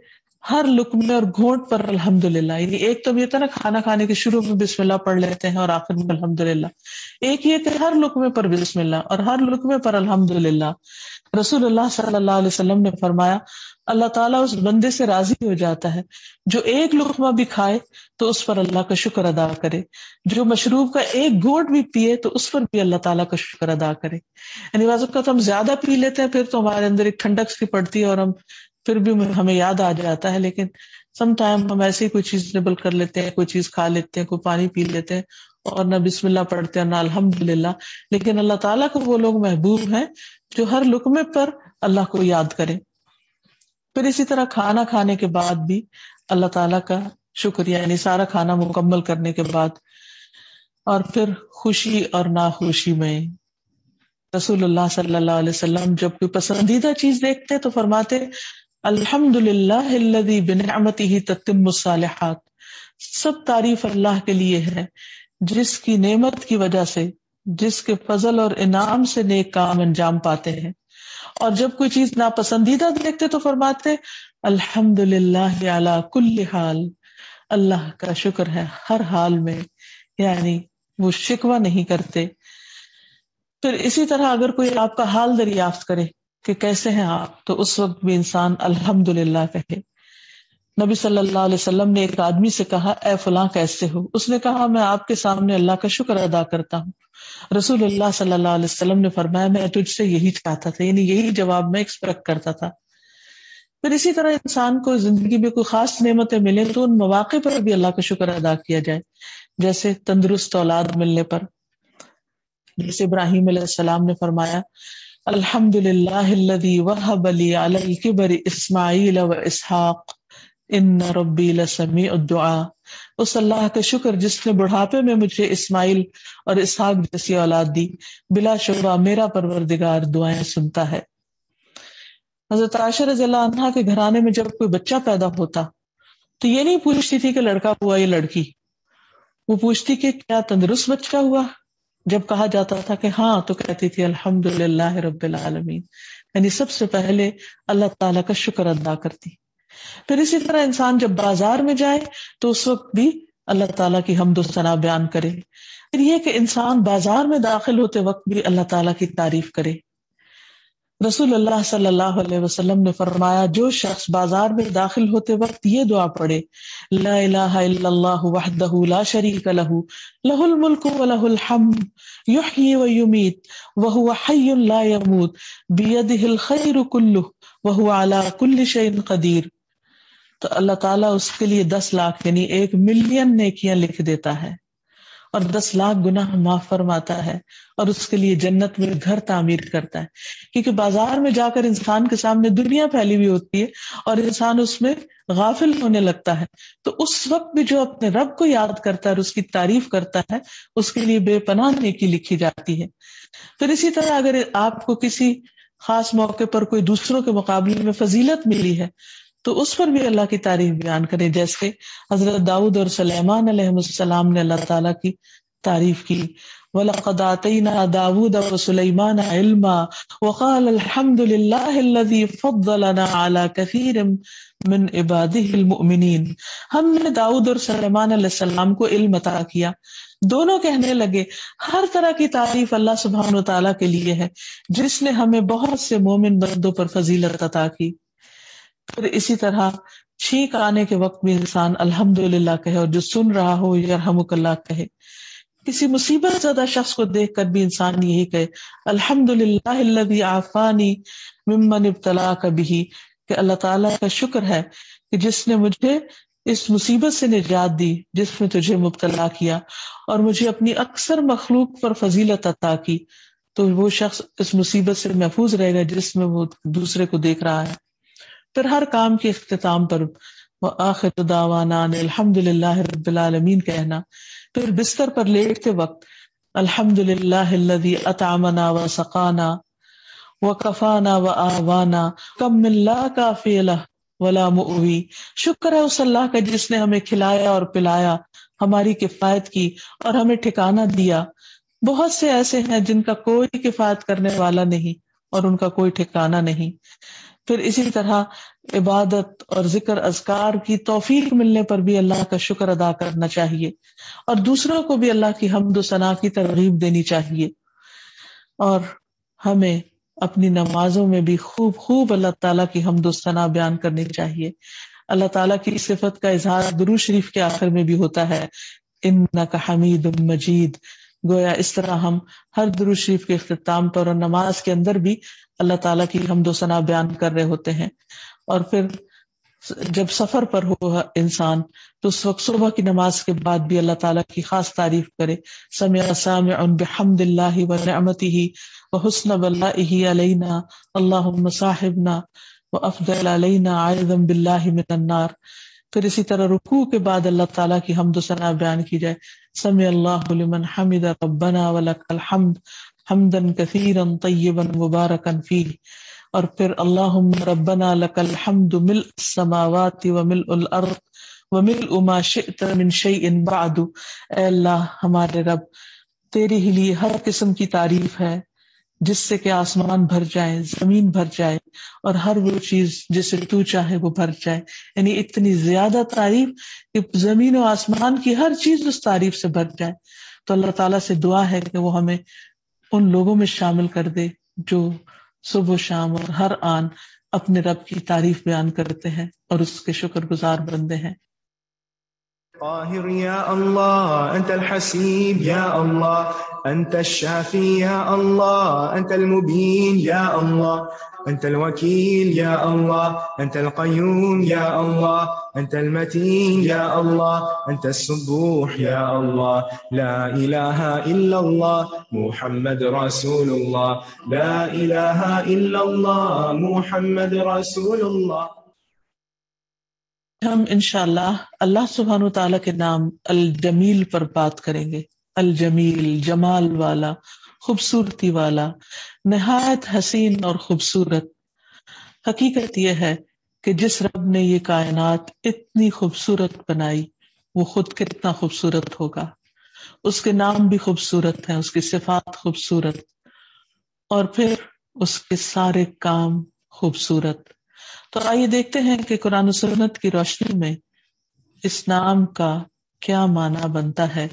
हर लुक में और घोट पर अल्हम्दुलिल्लाह यानी एक तो ये था ना खाना खाने के शुरू में बिस्मिल्लाह पढ़ लेते हैं और आखिर में अल्हम्दुलिल्लाह एक ये कि हर लुक में पर बिस्मिल्लाह और हर लुक में पर अल्हम्दुलिल्लाह रसूलुल्लाह सल्लल्लाहु अलैहि वसल्लम ने फरमाया अल्लाह ताला उस बंदे से राजी हो जाता है जो एक लुकमा भी खाए तो उस पर अल्लाह का शुक्र अदा करे जो मशरूब का एक घोट भी पिए तो उस पर भी अल्लाह ताला का शुक्र अदा करे यानी बाजत का तो हम ज्यादा पी लेते हैं फिर तो हमारे अंदर एक ठंडक सी पड़ती है और हम फिर भी हमें याद आ जाता है लेकिन समटाइम हम ऐसे ही कोई चीज निबल कर लेते हैं कोई चीज खा लेते हैं कोई पानी पी लेते हैं और ना बिस्मिल्लाह पढ़ते हैं ना अल्हम्दुलिल्लाह लेकिन अल्लाह ताला को वो लोग महबूब हैं जो हर लुकमे पर अल्लाह को याद करें फिर इसी तरह खाना खाने के बाद भी अल्लाह ताला का शुक्रिया यानी सारा खाना मुकम्मल करने के बाद और फिर खुशी और नाखुशी में रसूलुल्लाह सल्लल्लाहु अलैहि वसल्लम जब कोई पसंदीदा चीज देखते तो फरमाते अल्हम्दुलिल्लाह बिनमती ही तत्म सालहत सब तारीफ अल्लाह के लिए है जिसकी नेमत की वजह से जिसके फजल और इनाम से नेक काम अंजाम पाते हैं और जब कोई चीज नापसंदीदा देखते तो फरमाते अल्हम्दुलिल्लाह अला कुल्ल हाल अल्लाह का शुक्र है हर हाल में यानी वो शिकवा नहीं करते फिर इसी तरह अगर कोई आपका हाल दरियाफ्त करे कि कैसे हैं आप तो उस वक्त भी इंसान अल्हम्दुलिल्लाह कहे नबी सल्लल्लाहु अलैहि वसल्लम ने एक आदमी से कहा ए फलां कैसे हो उसने कहा मैं आपके सामने अल्लाह का शुक्र अदा करता हूँ रसूल अल्लाह सल्लल्लाहु अलैहि वसल्लम ने फरमाया मैं तुझसे यही चाहता था यानी यही जवाब मैं एक्सपेक्ट करता था फिर इसी तरह इंसान को जिंदगी में कोई खास नेमतें मिले तो उन मौाक़े पर भी अल्लाह का शुक्र अदा किया जाए जैसे तंदुरुस्त औलाद मिलने पर जैसे इब्राहिम सलाम ने फरमाया الحمد لله الذي وهب لي على الكبر बुढ़ापे में मुझे इस्माइल और इसहाक जैसी औलाद दी बिला शुरा मेरा दिगार दुआएं सुनता है हजरत आशा रजा के घराने में जब कोई बच्चा पैदा होता तो ये नहीं पूछती थी कि लड़का हुआ या लड़की वो पूछती कि क्या तंदुरुस्त बच्चा हुआ जब कहा जाता था कि हाँ तो कहती थी अल्हम्दुलिल्लाह रब्बिल आलमीन यानी सबसे पहले अल्लाह ताला का शुक्र अदा करती फिर इसी तरह इंसान जब बाजार में जाए तो उस वक्त भी अल्लाह ताला की हमदो सना बयान करे फिर यह कि इंसान बाजार में दाखिल होते वक्त भी अल्लाह ताला की तारीफ करे रसूल सल्लल्लाहु अलैहि वसल्लम ने फरमाया जो शख्स बाजार में दाखिल होते वक्त ये दुआ पढ़े ला इलाहा इल्लल्लाहु वहदहु ला शरीक लहु लहुल मुल्क व लहुल हम्द युह्यी व युमीत व हुवा हय्युन ला यमूत बियदिहिल खैरु कुल्लुह व हुवा अला कुल्लि शैइन कदीर तो अल्लाह ताला उसके लिए दस लाख यानी एक मिलियन नेकियां लिख देता है और दस लाख गुना माफ फरमाता है और उसके लिए जन्नत में घर तामीर करता है क्योंकि बाजार में जाकर इंसान के सामने दुनिया फैली हुई होती है और इंसान उसमें गाफिल होने लगता है तो उस वक्त भी जो अपने रब को याद करता है और उसकी तारीफ करता है उसके लिए बेपनाह नेकी लिखी जाती है फिर इसी तरह अगर आपको किसी खास मौके पर कोई दूसरों के मुकाबले में फजीलत मिली है तो उस पर भी अल्लाह की तारीफ बयान करें जैसे हजरत दाऊद और सलेमान अलैहिस्सलाम ने अल्लाह ताला की तारीफ की दाऊद और सुलेमान दाऊद और सलेमान को इल्म अता किया दोनों कहने लगे हर तरह की तारीफ अल्लाह सुबहान तआला के लिए है जिसने हमें बहुत से मोमिन बंदों पर फजीलत अता की फिर इसी तरह छींक आने के वक्त भी इंसान अल्हम्दुलिल्लाह कहे और जो सुन रहा हो यरहमुकल्ला कहे किसी मुसीबत ज्यादा शख्स को देख कर भी इंसान यही कहे अल्हम्दुलिल्लाह आफानी मिम्मन इब्तला कभी कि अल्लाह ताला का शुक्र है कि जिसने मुझे इस मुसीबत से निजात दी जिसमें तुझे मुबतला किया और मुझे अपनी अक्सर मखलूक पर फजीलत अता की तो वो शख्स इस मुसीबत से महफूज रहेगा जिसमें वो दूसरे को देख रहा है फिर हर काम के अख्ताम पर आखिर दावानामीन कहना फिर बिस्तर पर लेटते वक्त अल्हम्दुलिल्लाह अतामना व सकाना व कफाना व आवाना कम काफी वला मुवी शुक्र है उस अल्लाह का जिसने हमें खिलाया और पिलाया हमारी किफायत की और हमें ठिकाना दिया बहुत से ऐसे हैं जिनका कोई किफायत करने वाला नहीं और उनका कोई ठिकाना नहीं फिर इसी तरह इबादत और जिक्र अजकार की तोफीक मिलने पर भी अल्लाह का शुक्र अदा करना चाहिए और दूसरों को भी अल्लाह की हमद सना की तरगीब देनी चाहिए और हमें अपनी नमाजों में भी खूब खूब अल्लाह ताला की हमद सना बयान करनी चाहिए अल्लाह ताला की सिफत का इजहार गुरु शरीफ के आखिर में भी होता है इन का हमीद मजीद गोया इस तरह हम हर दुरुज शरीफ के अख्ताम पर और नमाज के अंदर भी अल्लाह ताला की सना बयान कर रहे होते हैं और फिर जब सफर पर हो इंसान तो उस वक्त सुबह की नमाज के बाद भी अल्लाह ताला की खास तारीफ करे समय वमती ही व हसन वल्लाना अल्लाह साहिबना व अफदल अलैना आयदम फिर इसी तरह रुकू के बाद अल्लाह ताला की हमदसना बयान की जाए समय अल्लाह हमिद रबना वलकल हमद हमदन कसीरन तय्यबन मुबारकन फी और फिर अल्लाह रब्बना लकल हमद मिल समावाति व मिल उल अर्द व मिल उमा शित मिन शैइन बादु अल्लाह हमारे रब तेरे ही लिए हर किस्म की तारीफ है जिससे कि आसमान भर जाए जमीन भर जाए और हर वो चीज जिसे तू चाहे वो भर जाए यानी इतनी ज्यादा तारीफ कि जमीन और आसमान की हर चीज उस तारीफ से भर जाए तो अल्लाह ताला से दुआ है कि वो हमें उन लोगों में शामिल कर दे जो सुबह शाम और हर आन अपने रब की तारीफ बयान करते हैं और उसके शुक्रगुजार बनते हैं طاهر يا الله انت الحسيب يا الله انت الشافي يا الله انت المبين يا الله أنت الوكيل يا الله أنت القيوم يا الله أنت المتين يا الله أنت السبوح يا الله لا إله إلا الله محمد رسول الله لا إله إلا الله محمد رسول الله ہم نعم، انشاءاللہ اللہ सुबहान وتعالی کے نام الجمیل پر بات کریں گے الجمیل جمال والا खूबसूरती वाला नहायत हसीन और खूबसूरत हकीकत यह है कि जिस रब ने ये कायनात इतनी खूबसूरत बनाई वो खुद कितना खूबसूरत होगा उसके नाम भी खूबसूरत है उसकी सिफात खूबसूरत और फिर उसके सारे काम खूबसूरत तो आइए देखते हैं कि कुरान सुन्नत की रोशनी में इस नाम का क्या माना बनता है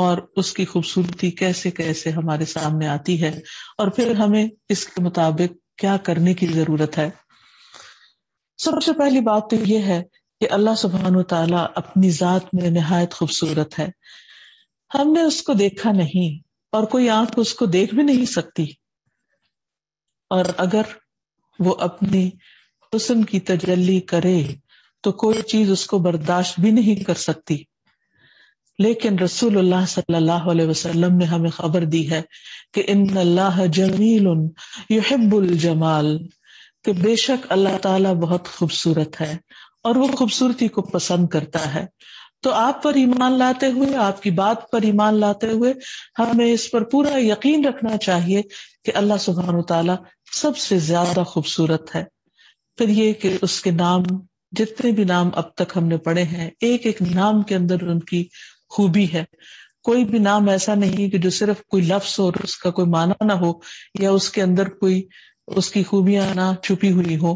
और उसकी खूबसूरती कैसे कैसे हमारे सामने आती है और फिर हमें इसके मुताबिक क्या करने की जरूरत है सबसे पहली बात तो यह है कि अल्लाह सुबहान तला अपनी जात में नहायत खूबसूरत है हमने उसको देखा नहीं और कोई आंख उसको देख भी नहीं सकती और अगर वो अपनी हुसन की तजल्ली करे तो कोई चीज उसको बर्दाश्त भी नहीं कर सकती लेकिन रसूलुल्लाह सल्लल्लाहु अलैहि वसल्लम ने हमें खबर दी है कि इन अल्लाह युहिब्बुल जमाल कि बेशक अल्लाह ताला बहुत खूबसूरत है और वो खूबसूरती को पसंद करता है तो आप पर ईमान लाते हुए आपकी बात पर ईमान लाते हुए हमें इस पर पूरा यकीन रखना चाहिए कि अल्लाह सुबहान तला सबसे ज्यादा खूबसूरत है फिर ये कि उसके नाम जितने भी नाम अब तक हमने पढ़े हैं एक एक नाम के अंदर उनकी खूबी है कोई भी नाम ऐसा नहीं कि जो सिर्फ कोई लफ्स और उसका कोई माना ना हो या उसके अंदर कोई उसकी खूबियां ना छुपी हुई हो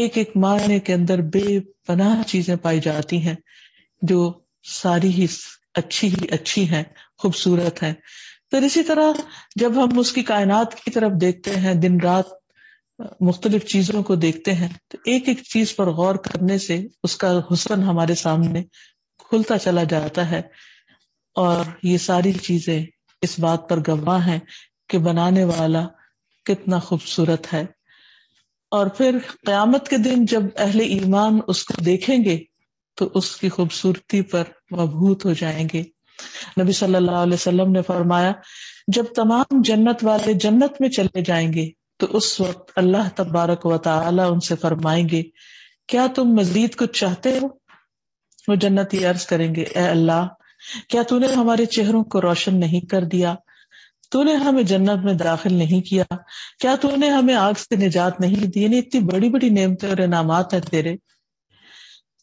एक एक मायने के अंदर बेपनाह चीजें पाई जाती हैं जो सारी ही अच्छी ही अच्छी हैं खूबसूरत हैं फिर इसी तरह जब हम उसकी कायनात की तरफ देखते हैं दिन रात मुख्तलिफ चीजों को देखते हैं तो एक एक चीज पर गौर करने से उसका हुसन हमारे सामने खुलता चला जाता है और ये सारी चीजें इस बात पर गवाह हैं कि बनाने वाला कितना खूबसूरत है और फिर क़यामत के दिन जब अहले ईमान उसको देखेंगे तो उसकी खूबसूरती पर मबहूत हो जाएंगे नबी सल्लल्लाहु अलैहि वसल्लम ने फरमाया जब तमाम जन्नत वाले जन्नत में चले जाएंगे तो उस वक्त अल्लाह तबारक व ताला उनसे फरमाएंगे क्या तुम मजीद कुछ चाहते हो वो जन्नती अर्ज करेंगे ए अल्लाह क्या तूने हमारे चेहरों को रोशन नहीं कर दिया तूने हमें जन्नत में दाखिल नहीं किया क्या तूने हमें आग से निजात नहीं दी यानी इतनी बड़ी बड़ी नेमतें और इनामत है तेरे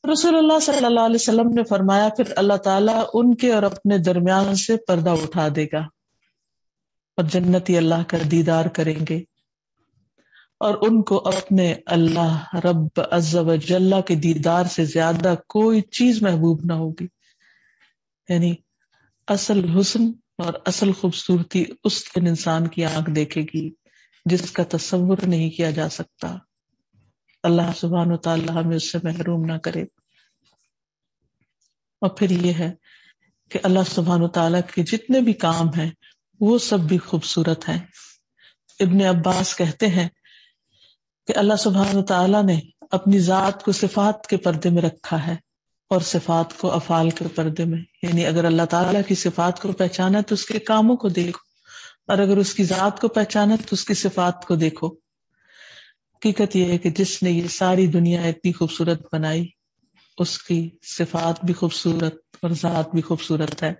रसोल्ला सल्लल्लाहु अलैहि वसल्लम ने फरमाया फिर अल्लाह ताला उनके और अपने दरमियान से पर्दा उठा देगा और जन्नती अल्लाह का दीदार करेंगे और उनको अपने अल्लाह रब जल्ला के दीदार से ज्यादा कोई चीज महबूब ना होगी यानी असल हुसन और असल खूबसूरती उस दिन इंसान की आंख देखेगी जिसका तस्वुर नहीं किया जा सकता अल्लाह सुबहान तला हमें उससे महरूम ना करे और फिर ये है कि अल्लाह सुबहान तला के जितने भी काम हैं वो सब भी खूबसूरत हैं इब्ने अब्बास कहते हैं कि अल्लाह सुबहान तला ने अपनी ज़ात को सिफात के पर्दे में रखा है और सिफात को अफाल के पर्दे में यानी अगर अल्लाह ताला की सिफात को पहचाना तो उसके कामों को देखो और अगर उसकी ज़ात को पहचाना तो उसकी सिफात को देखो हकीकत यह है कि जिसने ये सारी दुनिया इतनी खूबसूरत बनाई उसकी सिफात भी खूबसूरत और ज़ात भी खूबसूरत है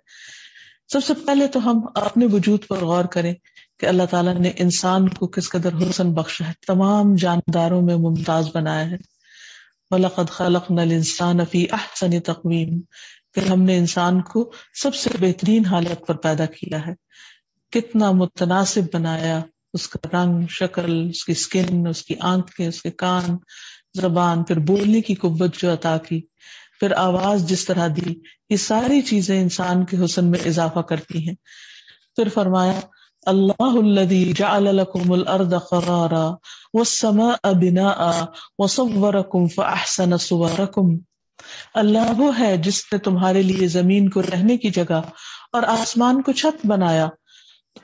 सबसे पहले तो हम अपने वजूद पर गौर करें कि अल्लाह ताला ने इंसान को किस कदर हुसन बख्शा है तमाम जानदारों में मुमताज बनाया है वलक़द खलक इंसान फ़ी अहसन तकवीम कि हमने इंसान को सबसे बेहतरीन हालत पर पैदा किया है कितना मुतनासिब बनाया उसका रंग शक्ल उसकी स्किन उसकी आंखें उसके कान जबान फिर बोलने की कुत जो अता की फिर आवाज जिस तरह दी ये सारी चीजें इंसान के हुसन में इजाफा करती हैं फिर फरमाया الله الذي جعل لكم الأرض قرارا والسماء بناء وصوركم فأحسن صوركم अल्लाह वो है जिसने तुम्हारे लिए जमीन को रहने की जगह और आसमान को छत बनाया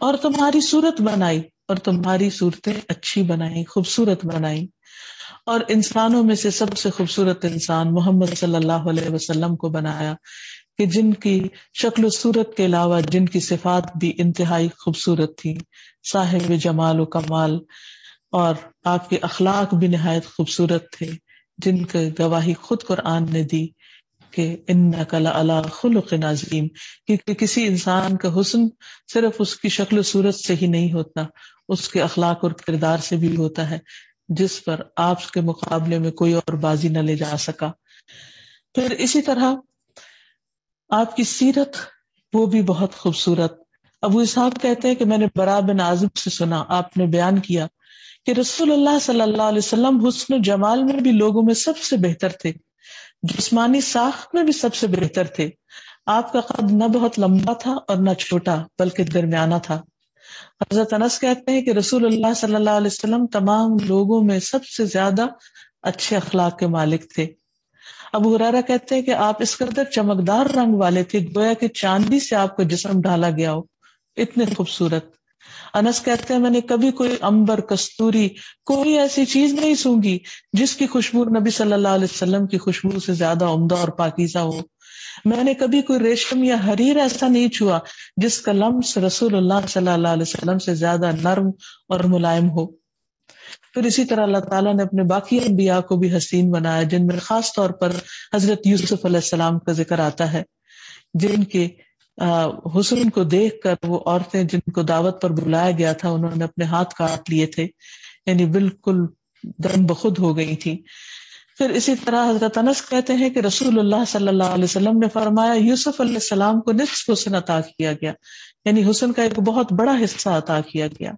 और तुम्हारी सूरत बनाई और तुम्हारी सूरतें अच्छी बनाई खूबसूरत बनाई और इंसानों में से सबसे खूबसूरत इंसान मोहम्मद सल्लल्लाहु अलैहि वसल्लम को बनाया कि जिनकी शक्ल सूरत के अलावा जिनकी सिफात भी इंतहाई खूबसूरत थी साहिब जमाल व कमाल और आपके अखलाक भी नहायत खूबसूरत थे जिनके गवाही खुद कुरान ने दी कि इन कला अला नाजीम क्योंकि कि किसी इंसान का हुस्न सिर्फ उसकी शक्ल सूरत से ही नहीं होता उसके अखलाक और किरदार से भी होता है जिस पर आपके मुकाबले में कोई और बाजी न ले जा सका फिर इसी तरह आपकी सीरत वो भी बहुत खूबसूरत अबू साहब कहते हैं कि मैंने बरा बिन आजम से सुना आपने बयान किया कि रसूलुल्लाह सल्लल्लाहु अलैहि वसल्लम हुस्न जमाल में भी लोगों में सबसे बेहतर थे जिस्मानी साख में भी सबसे बेहतर थे आपका कद न बहुत लंबा था और न छोटा बल्कि दरमियाना था हजरत अनस कहते हैं कि रसूलुल्लाह सल्लल्लाहु अलैहि वसल्लम तमाम लोगों में सबसे ज्यादा अच्छे अखलाक के मालिक थे अब हुरारा कहते हैं कि आप इस कदर चमकदार रंग वाले थे गोया कि चांदी से आपका जिसम ढाला गया हो इतने खूबसूरत अनस कहते हैं मैंने कभी कोई अंबर कस्तूरी कोई ऐसी चीज नहीं सूंगी जिसकी खुशबू नबी सल्लल्लाहु अलैहि वसल्लम की खुशबू से ज्यादा उमदा और पाकिजा हो मैंने कभी कोई रेशम या हरीर ऐसा नहीं छुआ जिसका लम्स रसूलुल्लाह सल्लल्लाहु अलैहि वसल्लम से ज्यादा नर्म और मुलायम हो फिर इसी तरह अल्लाह ताला ने अपने बाकी अम्बिया को भी हसीन बनाया जिनमें खास तौर पर हजरत यूसुफ अलैहिस्सलाम का जिक्र आता है जिनके हुसन को देख कर वो औरतें जिनको दावत पर बुलाया गया था उन्होंने अपने हाथ काट लिए थे यानी बिल्कुल दम बखुद हो गई थी फिर इसी तरह हजरत अनस कहते हैं कि रसूलुल्लाह सल्लल्लाहु अलैहि वसल्लम ने फरमाया यूसुफ अलैहिस्सलाम को निस्फ हुसन अता किया गया यानी हुसन का एक बहुत बड़ा हिस्सा अता किया गया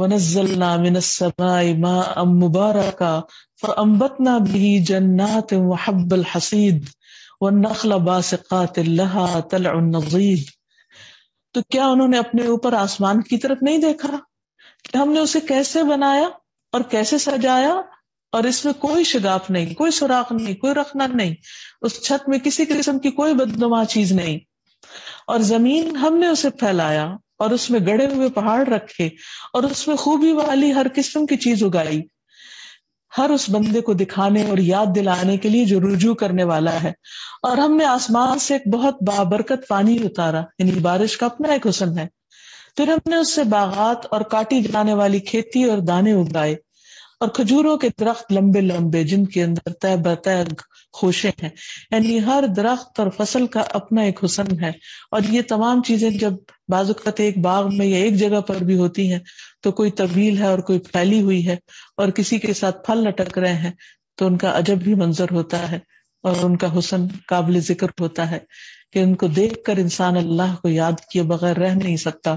वनजलना मिनसमाइमा मुबारका फ़अम्बतना भी जन्नात वहब्बल हसीद वनखल बासक़ात तलज़ीद तो क्या उन्होंने अपने ऊपर आसमान की तरफ नहीं देखा कि हमने उसे कैसे बनाया और कैसे सजाया और इसमें कोई शिगाफ नहीं कोई सुराख नहीं कोई रखना नहीं उस छत में किसी किस्म की कोई बदनुमा चीज नहीं और जमीन हमने उसे फैलाया और उसमें गड़े हुए पहाड़ रखे और उसमें खूबी वाली हर किस्म की चीज उगाई हर उस बंदे को दिखाने और याद दिलाने के लिए जो रुजू करने वाला है और हमने आसमान से एक बहुत बाबरकत पानी उतारा यानी बारिश का अपना एक हुसन है फिर हमने उससे बागात और काटी जाने वाली खेती और दाने उगाए और खजूरों के दरख्त लंबे लंबे जिनके अंदर तय बतैग खोशे हैं यानी हर दरख्त और फसल का अपना एक हुसन है और ये तमाम चीजें जब बाजुकत एक बाग में या एक जगह पर भी होती हैं तो कोई तबील है और कोई फैली हुई है और किसी के साथ फल लटक रहे हैं तो उनका अजब भी मंजर होता है और उनका हुसन काबिल जिक्र होता है कि उनको देख कर इंसान अल्लाह को याद किए बगैर रह नहीं सकता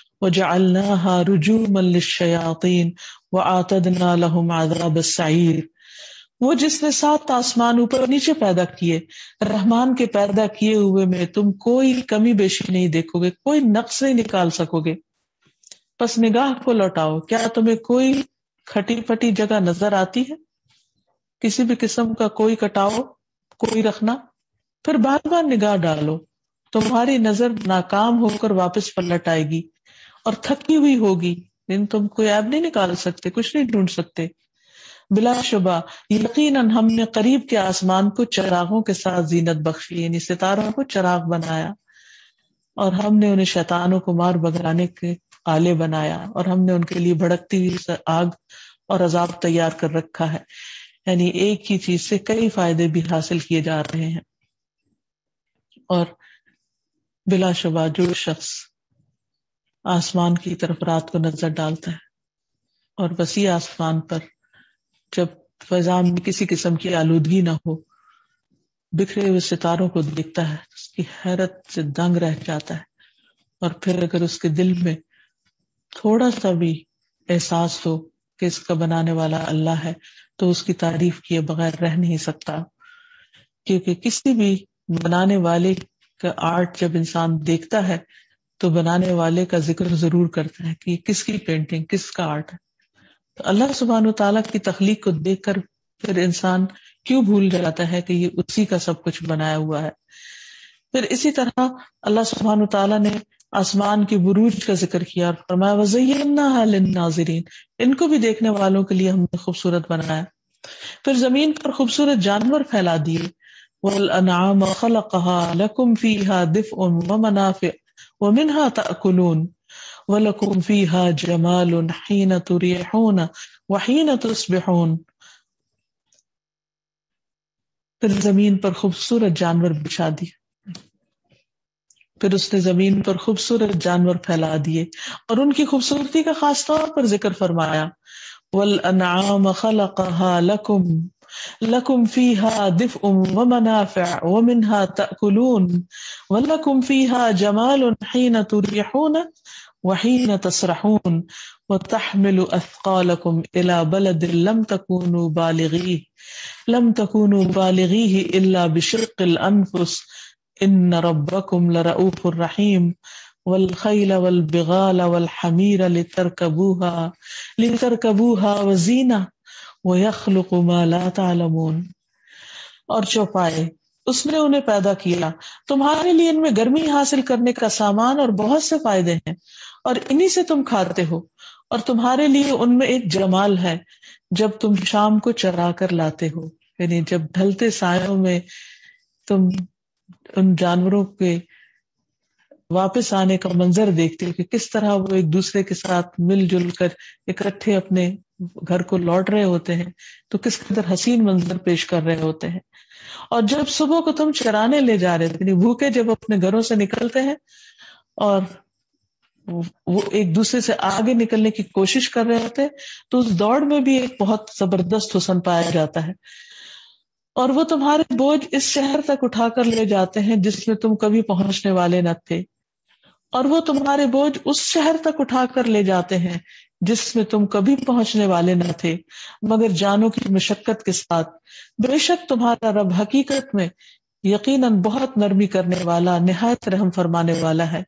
وجعلناها رجوما للشياطين وآتدنا لهم عذاب السعير वो जिसने सात आसमान ऊपर नीचे पैदा किए रहमान के पैदा किए हुए में तुम कोई कमी बेशी नहीं देखोगे कोई नक्श नहीं निकाल सकोगे बस निगाह को लौटाओ क्या तुम्हें कोई खटी फटी जगह नजर आती है किसी भी किस्म का कोई कटाओ कोई रखना फिर बार बार निगाह डालो तुम्हारी नजर नाकाम होकर वापस पलट आएगी और थकी हुई होगी लेकिन तुम कोई ऐब नहीं निकाल सकते कुछ नहीं ढूंढ सकते बिलाशुबा यकीनन हमने करीब के आसमान को चरागों के साथ जीनत बख्शी यानी सितारों को चराग बनाया और हमने उन्हें शैतानों को मार बगराने के आले बनाया और हमने उनके लिए भड़कती हुई आग और अजाब तैयार कर रखा है यानी एक ही चीज से कई फायदे भी हासिल किए जा रहे हैं और बिलाशुबा जो शख्स आसमान की तरफ रात को नजर डालता है और वसी आसमान पर जब फजा में किसी किस्म की आलूदगी ना हो बिखरे हुए सितारों को देखता है उसकी हैरत से दंग रह जाता है और फिर अगर उसके दिल में थोड़ा सा भी एहसास हो कि इसका बनाने वाला अल्लाह है तो उसकी तारीफ किए बगैर रह नहीं सकता क्योंकि किसी भी बनाने वाले का आर्ट जब इंसान देखता है तो बनाने वाले का जिक्र जरूर करते हैं कि किसकी पेंटिंग किसका आर्ट है तो अल्लाह सुबहान तला की तख्लीक को देख कर फिर इंसान क्यों भूल जाता है कि ये उसी का सब कुछ बनाया हुआ है फिर इसी तरह अल्लाह सुबहान तला ने आसमान की बुरूज का जिक्र किया और फरमाया वजीनाजरीन नाजरीन इनको भी देखने वालों के लिए हमने खूबसूरत बनाया फिर जमीन पर खूबसूरत जानवर फैला दिए वल अनाम कहा लकुम दिफ उम व ومنها تأكلون ولكم فيها جمال حين تريحون وحين تصبحون फिर जमीन पर खूबसूरत जानवर बिछा दिए फिर उसने जमीन पर खूबसूरत जानवर फैला दिए और उनकी खूबसूरती का खास तौर पर जिक्र फरमाया वल अनाम खलकहा लकुम لكم فيها دفء ومنافع ومنها تأكلون ولكم فيها جمال حين تريحون وحين تسرحون وتحمل أثقالكم إلى بلد لم تكونوا بالغيه لم تكونوا بالغيه إلا بشق الأنفس إن ربكم لرؤوف رحيم والخيل والبغال والحمير لتركبوها لتركبوها وزينه वो यखलुक माला और चौपाए उसने उन्हें पैदा किया तुम्हारे लिए इनमें गर्मी हासिल करने का सामान और बहुत से फायदे हैं और इन्हीं से तुम खाते हो और तुम्हारे लिए उनमें एक जमाल है जब तुम शाम को चरा कर लाते हो यानी जब ढलते सायों में तुम उन जानवरों के वापस आने का मंजर देखते हो कि किस तरह वो एक दूसरे के साथ मिलजुल कर इकट्ठे अपने घर को लौट रहे होते हैं तो किस कदर हसीन मंजर पेश कर रहे होते हैं और जब सुबह को तुम चराने ले जा रहे थे भूखे जब अपने घरों से निकलते हैं और वो एक दूसरे से आगे निकलने की कोशिश कर रहे होते हैं तो उस दौड़ में भी एक बहुत जबरदस्त हुसन पाया जाता है और वो तुम्हारे बोझ इस शहर तक उठाकर ले जाते हैं जिसमें तुम कभी पहुंचने वाले न थे और वो तुम्हारे बोझ उस शहर तक उठाकर ले जाते हैं जिसमें तुम कभी पहुंचने वाले न थे मगर जानो की मशक्कत के साथ बेशक तुम्हारा रब हकीकत में यकीनन बहुत नरमी करने वाला निहायत रहम फरमाने वाला है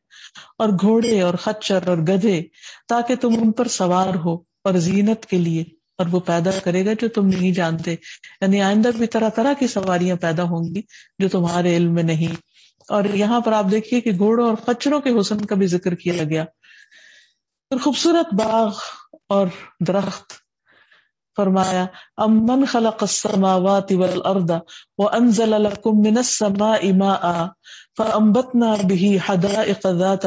और घोड़े और खच्चर और गधे ताकि तुम उन पर सवार हो और जीनत के लिए और वो पैदा करेगा जो तुम नहीं जानते यानी आइंदा भी तरह तरह की सवारियां पैदा होंगी जो तुम्हारे इल्म में नहीं और यहाँ पर आप देखिए कि घोड़ों और खच्चरों के हुसन का भी जिक्र किया गया फिर खूबसूरत बाग और दरख्त फरमाया ذات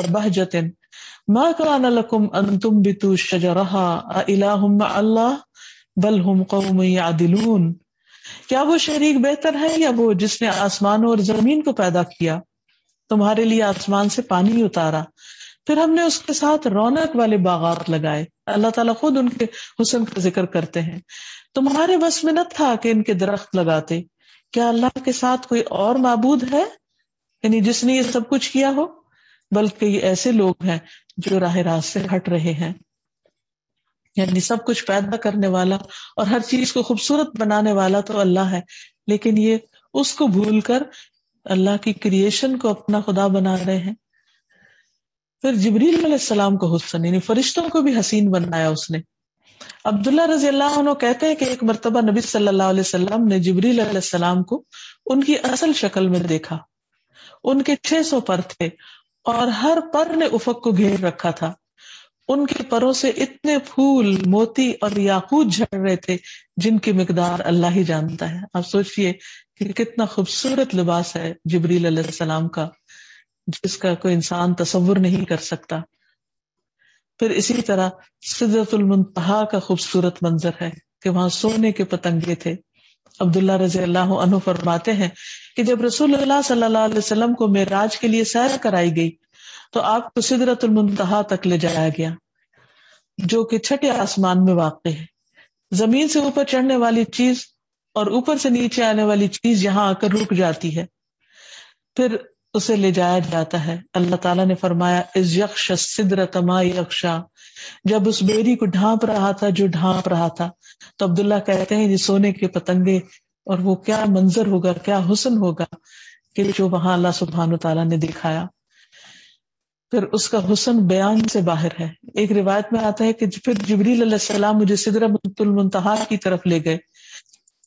ما كان لكم ان تنبتوا شجرها اله مع الله क्या वो शरीक बेहतर है या वो जिसने आसमान और जमीन को पैदा किया तुम्हारे लिए आसमान से पानी उतारा फिर हमने उसके साथ रौनक वाले बागात लगाए अल्लाह ताला खुद उनके हुसन का जिक्र करते हैं तुम्हारे बस में न था कि इनके दरख्त लगाते क्या अल्लाह के साथ कोई और मबूद है यानी जिसने ये सब कुछ किया हो बल्कि ये ऐसे लोग हैं जो राह रास्त से हट रहे हैं यानी सब कुछ पैदा करने वाला और हर चीज को खूबसूरत बनाने वाला तो अल्लाह है लेकिन ये उसको भूल कर अल्लाह की क्रिएशन को अपना खुदा बना रहे हैं फिर जबरील सलाम को हुसन यानी फरिश्तों को भी हसीन बनाया उसने अब्दुल्ला रजी अल्लाह कहते हैं कि एक मरतबा नबी सल्लल्लाहु अलैहि ने जबरील सलाम को उनकी असल शक्ल में देखा उनके सौ पर थे और हर पर ने उफक को घेर रखा था उनके परों से इतने फूल मोती और याकूत झड़ रहे थे जिनकी मकदार अल्लाह ही जानता है आप सोचिए कि कितना खूबसूरत लिबास है जबरील सलाम का जिसका कोई इंसान तस्वुर नहीं कर सकता फिर इसी तरह सिद्धतुल का खूबसूरत मंजर है कि वहां सोने के पतंगे थे अब्दुल्ला रजी अल्लाह अनु फरमाते हैं कि जब रसूल सल्लल्लाहु अलैहि वसल्लम को मेराज के लिए सैर कराई गई तो आपको सिदरतुल तक ले जाया गया जो कि छठे आसमान में वाक़ है जमीन से ऊपर चढ़ने वाली चीज और ऊपर से नीचे आने वाली चीज यहाँ आकर रुक जाती है फिर उसे ले जाया जाता है अल्लाह ताला ने फरमाया इस यक्ष सिद्र तमा यक्षा जब उस बेरी को ढांप रहा था जो ढांप रहा था तो अब्दुल्ला कहते हैं ये सोने के पतंगे और वो क्या मंजर होगा क्या हुसन होगा कि जो वहां अल्लाह सुबहान तला ने दिखाया फिर उसका हुसन बयान से बाहर है एक रिवायत में आता है कि फिर जबरी सलाम मुझे सिदरतुल मुंतहा की तरफ ले गए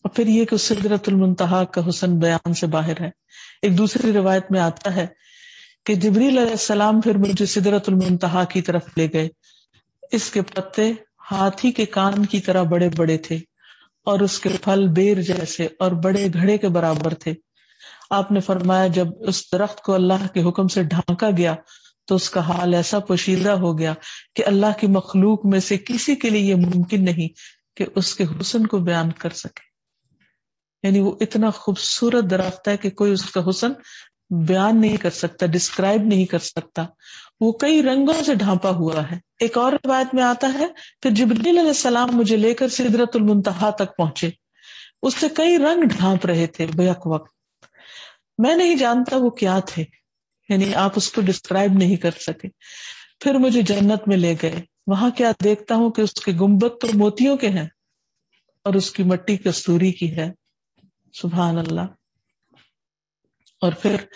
और फिर ये कि सिदरतुलमतहा का हुसन बयान से बाहर है एक दूसरी रिवायत में आता है कि जबरी सलाम फिर मुझे सिदरतुलमतहा की तरफ ले गए इसके पत्ते हाथी के कान की तरह बड़े बड़े थे और उसके फल बेर जैसे और बड़े घड़े के बराबर थे आपने फरमाया जब उस दरख्त को अल्लाह के हुक्म से ढांका गया तो उसका हाल ऐसा पोशीदा हो गया कि अल्लाह की मखलूक में से किसी के लिए ये मुमकिन नहीं कि उसके हुसन को बयान कर सके यानी वो इतना खूबसूरत दरख्ता है कि कोई उसका हुसन बयान नहीं कर सकता डिस्क्राइब नहीं कर सकता वो कई रंगों से ढांपा हुआ है एक और रिवायत में आता है फिर जबरील सलाम मुझे लेकर सिदरतुल मुंतहा तक पहुंचे उससे कई रंग ढांप रहे थे बेक वक्त मैं नहीं जानता वो क्या थे यानी आप उसको डिस्क्राइब नहीं कर सके फिर मुझे जन्नत में ले गए वहां क्या देखता हूं कि उसके गुम्बद तो मोतियों के हैं और उसकी मट्टी कस्तूरी की है सुबहान अल्लाह और फिर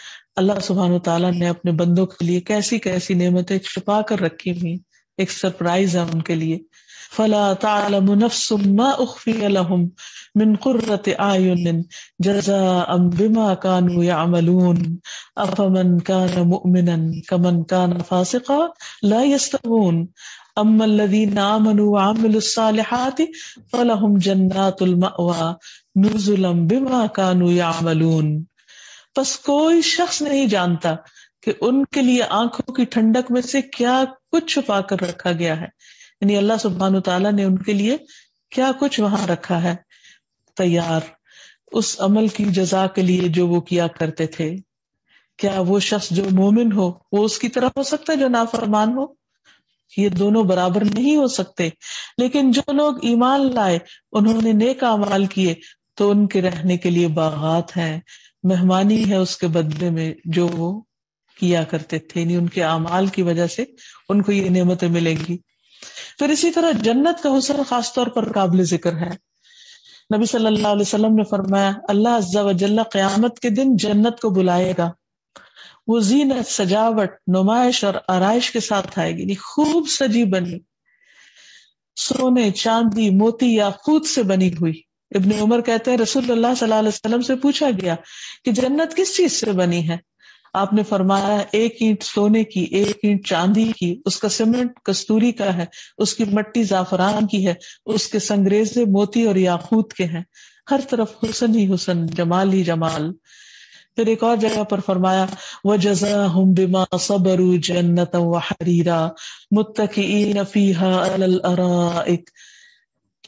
अल्लाह सुबहान तला ने अपने बंदों के लिए कैसी कैसी नियमतें छुपा कर रखी हुई एक सरप्राइज है उनके लिए फला तलम नफ्सुमा उखफ़ी कान मुमिनन कान फासिका बस कोई शख्स नहीं जानता कि उनके लिए आंखों की ठंडक में से क्या कुछ छुपा कर रखा गया है यानी अल्लाह सुबहान तला ने उनके लिए क्या कुछ वहां रखा है तैयार उस अमल की जजा के लिए जो वो किया करते थे क्या वो शख्स जो मोमिन हो वो उसकी तरफ हो सकता है जो नाफरमान हो ये दोनों बराबर नहीं हो सकते लेकिन जो लोग ईमान लाए उन्होंने नेक अमाल किए तो उनके रहने के लिए बागात हैं मेहमानी है उसके बदले में जो वो किया करते थे नहीं उनके अमाल की वजह से उनको ये नेमतें मिलेंगी फिर इसी तरह जन्नत का हुसन खासतौर पर काबिल जिक्र है नबी सल्लल्लाहु अलैहि वसल्लम ने फरमाया अल्लाह अज्जा वजल्ला क़यामत के दिन जन्नत को बुलाएगा वो जीनत सजावट नुमाइश और आरइश के साथ आएगी खूब सजी बनी सोने चांदी मोती या खूद से बनी हुई इब्ने उमर कहते हैं रसूल सल्लल्लाहु अलैहि वसल्लम से पूछा गया कि जन्नत किस चीज से बनी है आपने फरमाया एक ईंट सोने की एक ईंट चांदी की उसका सीमेंट कस्तूरी का है उसकी मट्टी जाफरान की है उसके संग्रेजे मोती और याकूत के हैं हर तरफ हुसन ही हुसन जमाल ही जमाल پھر ایک اور جگہ پر فرمایا व जजा हम बिमा सबरू जन्नत वहरीरा मुतकीन फीहा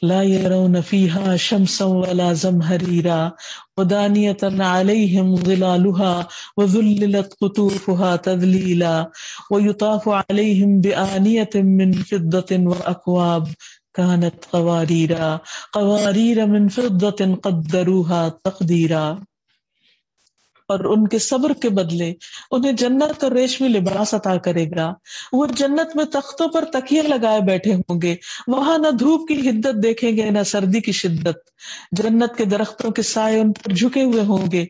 لا يرون فيها شمسا ولا زمهريرا ودانية عليهم ظلالها وذللت قطوفها تذليلا ويطاف عليهم بآنية من فضة وأكواب كانت قواريرا قوارير من فضة قدروها تقديرا और उनके सब्र के बदले उन्हें जन्नत का रेशमी लिबास अता करेगा वो जन्नत में तख्तों पर तकिया लगाए बैठे होंगे वहां ना धूप की हिद्दत देखेंगे ना सर्दी की शिद्दत जन्नत के दरख्तों के साय उन पर झुके हुए होंगे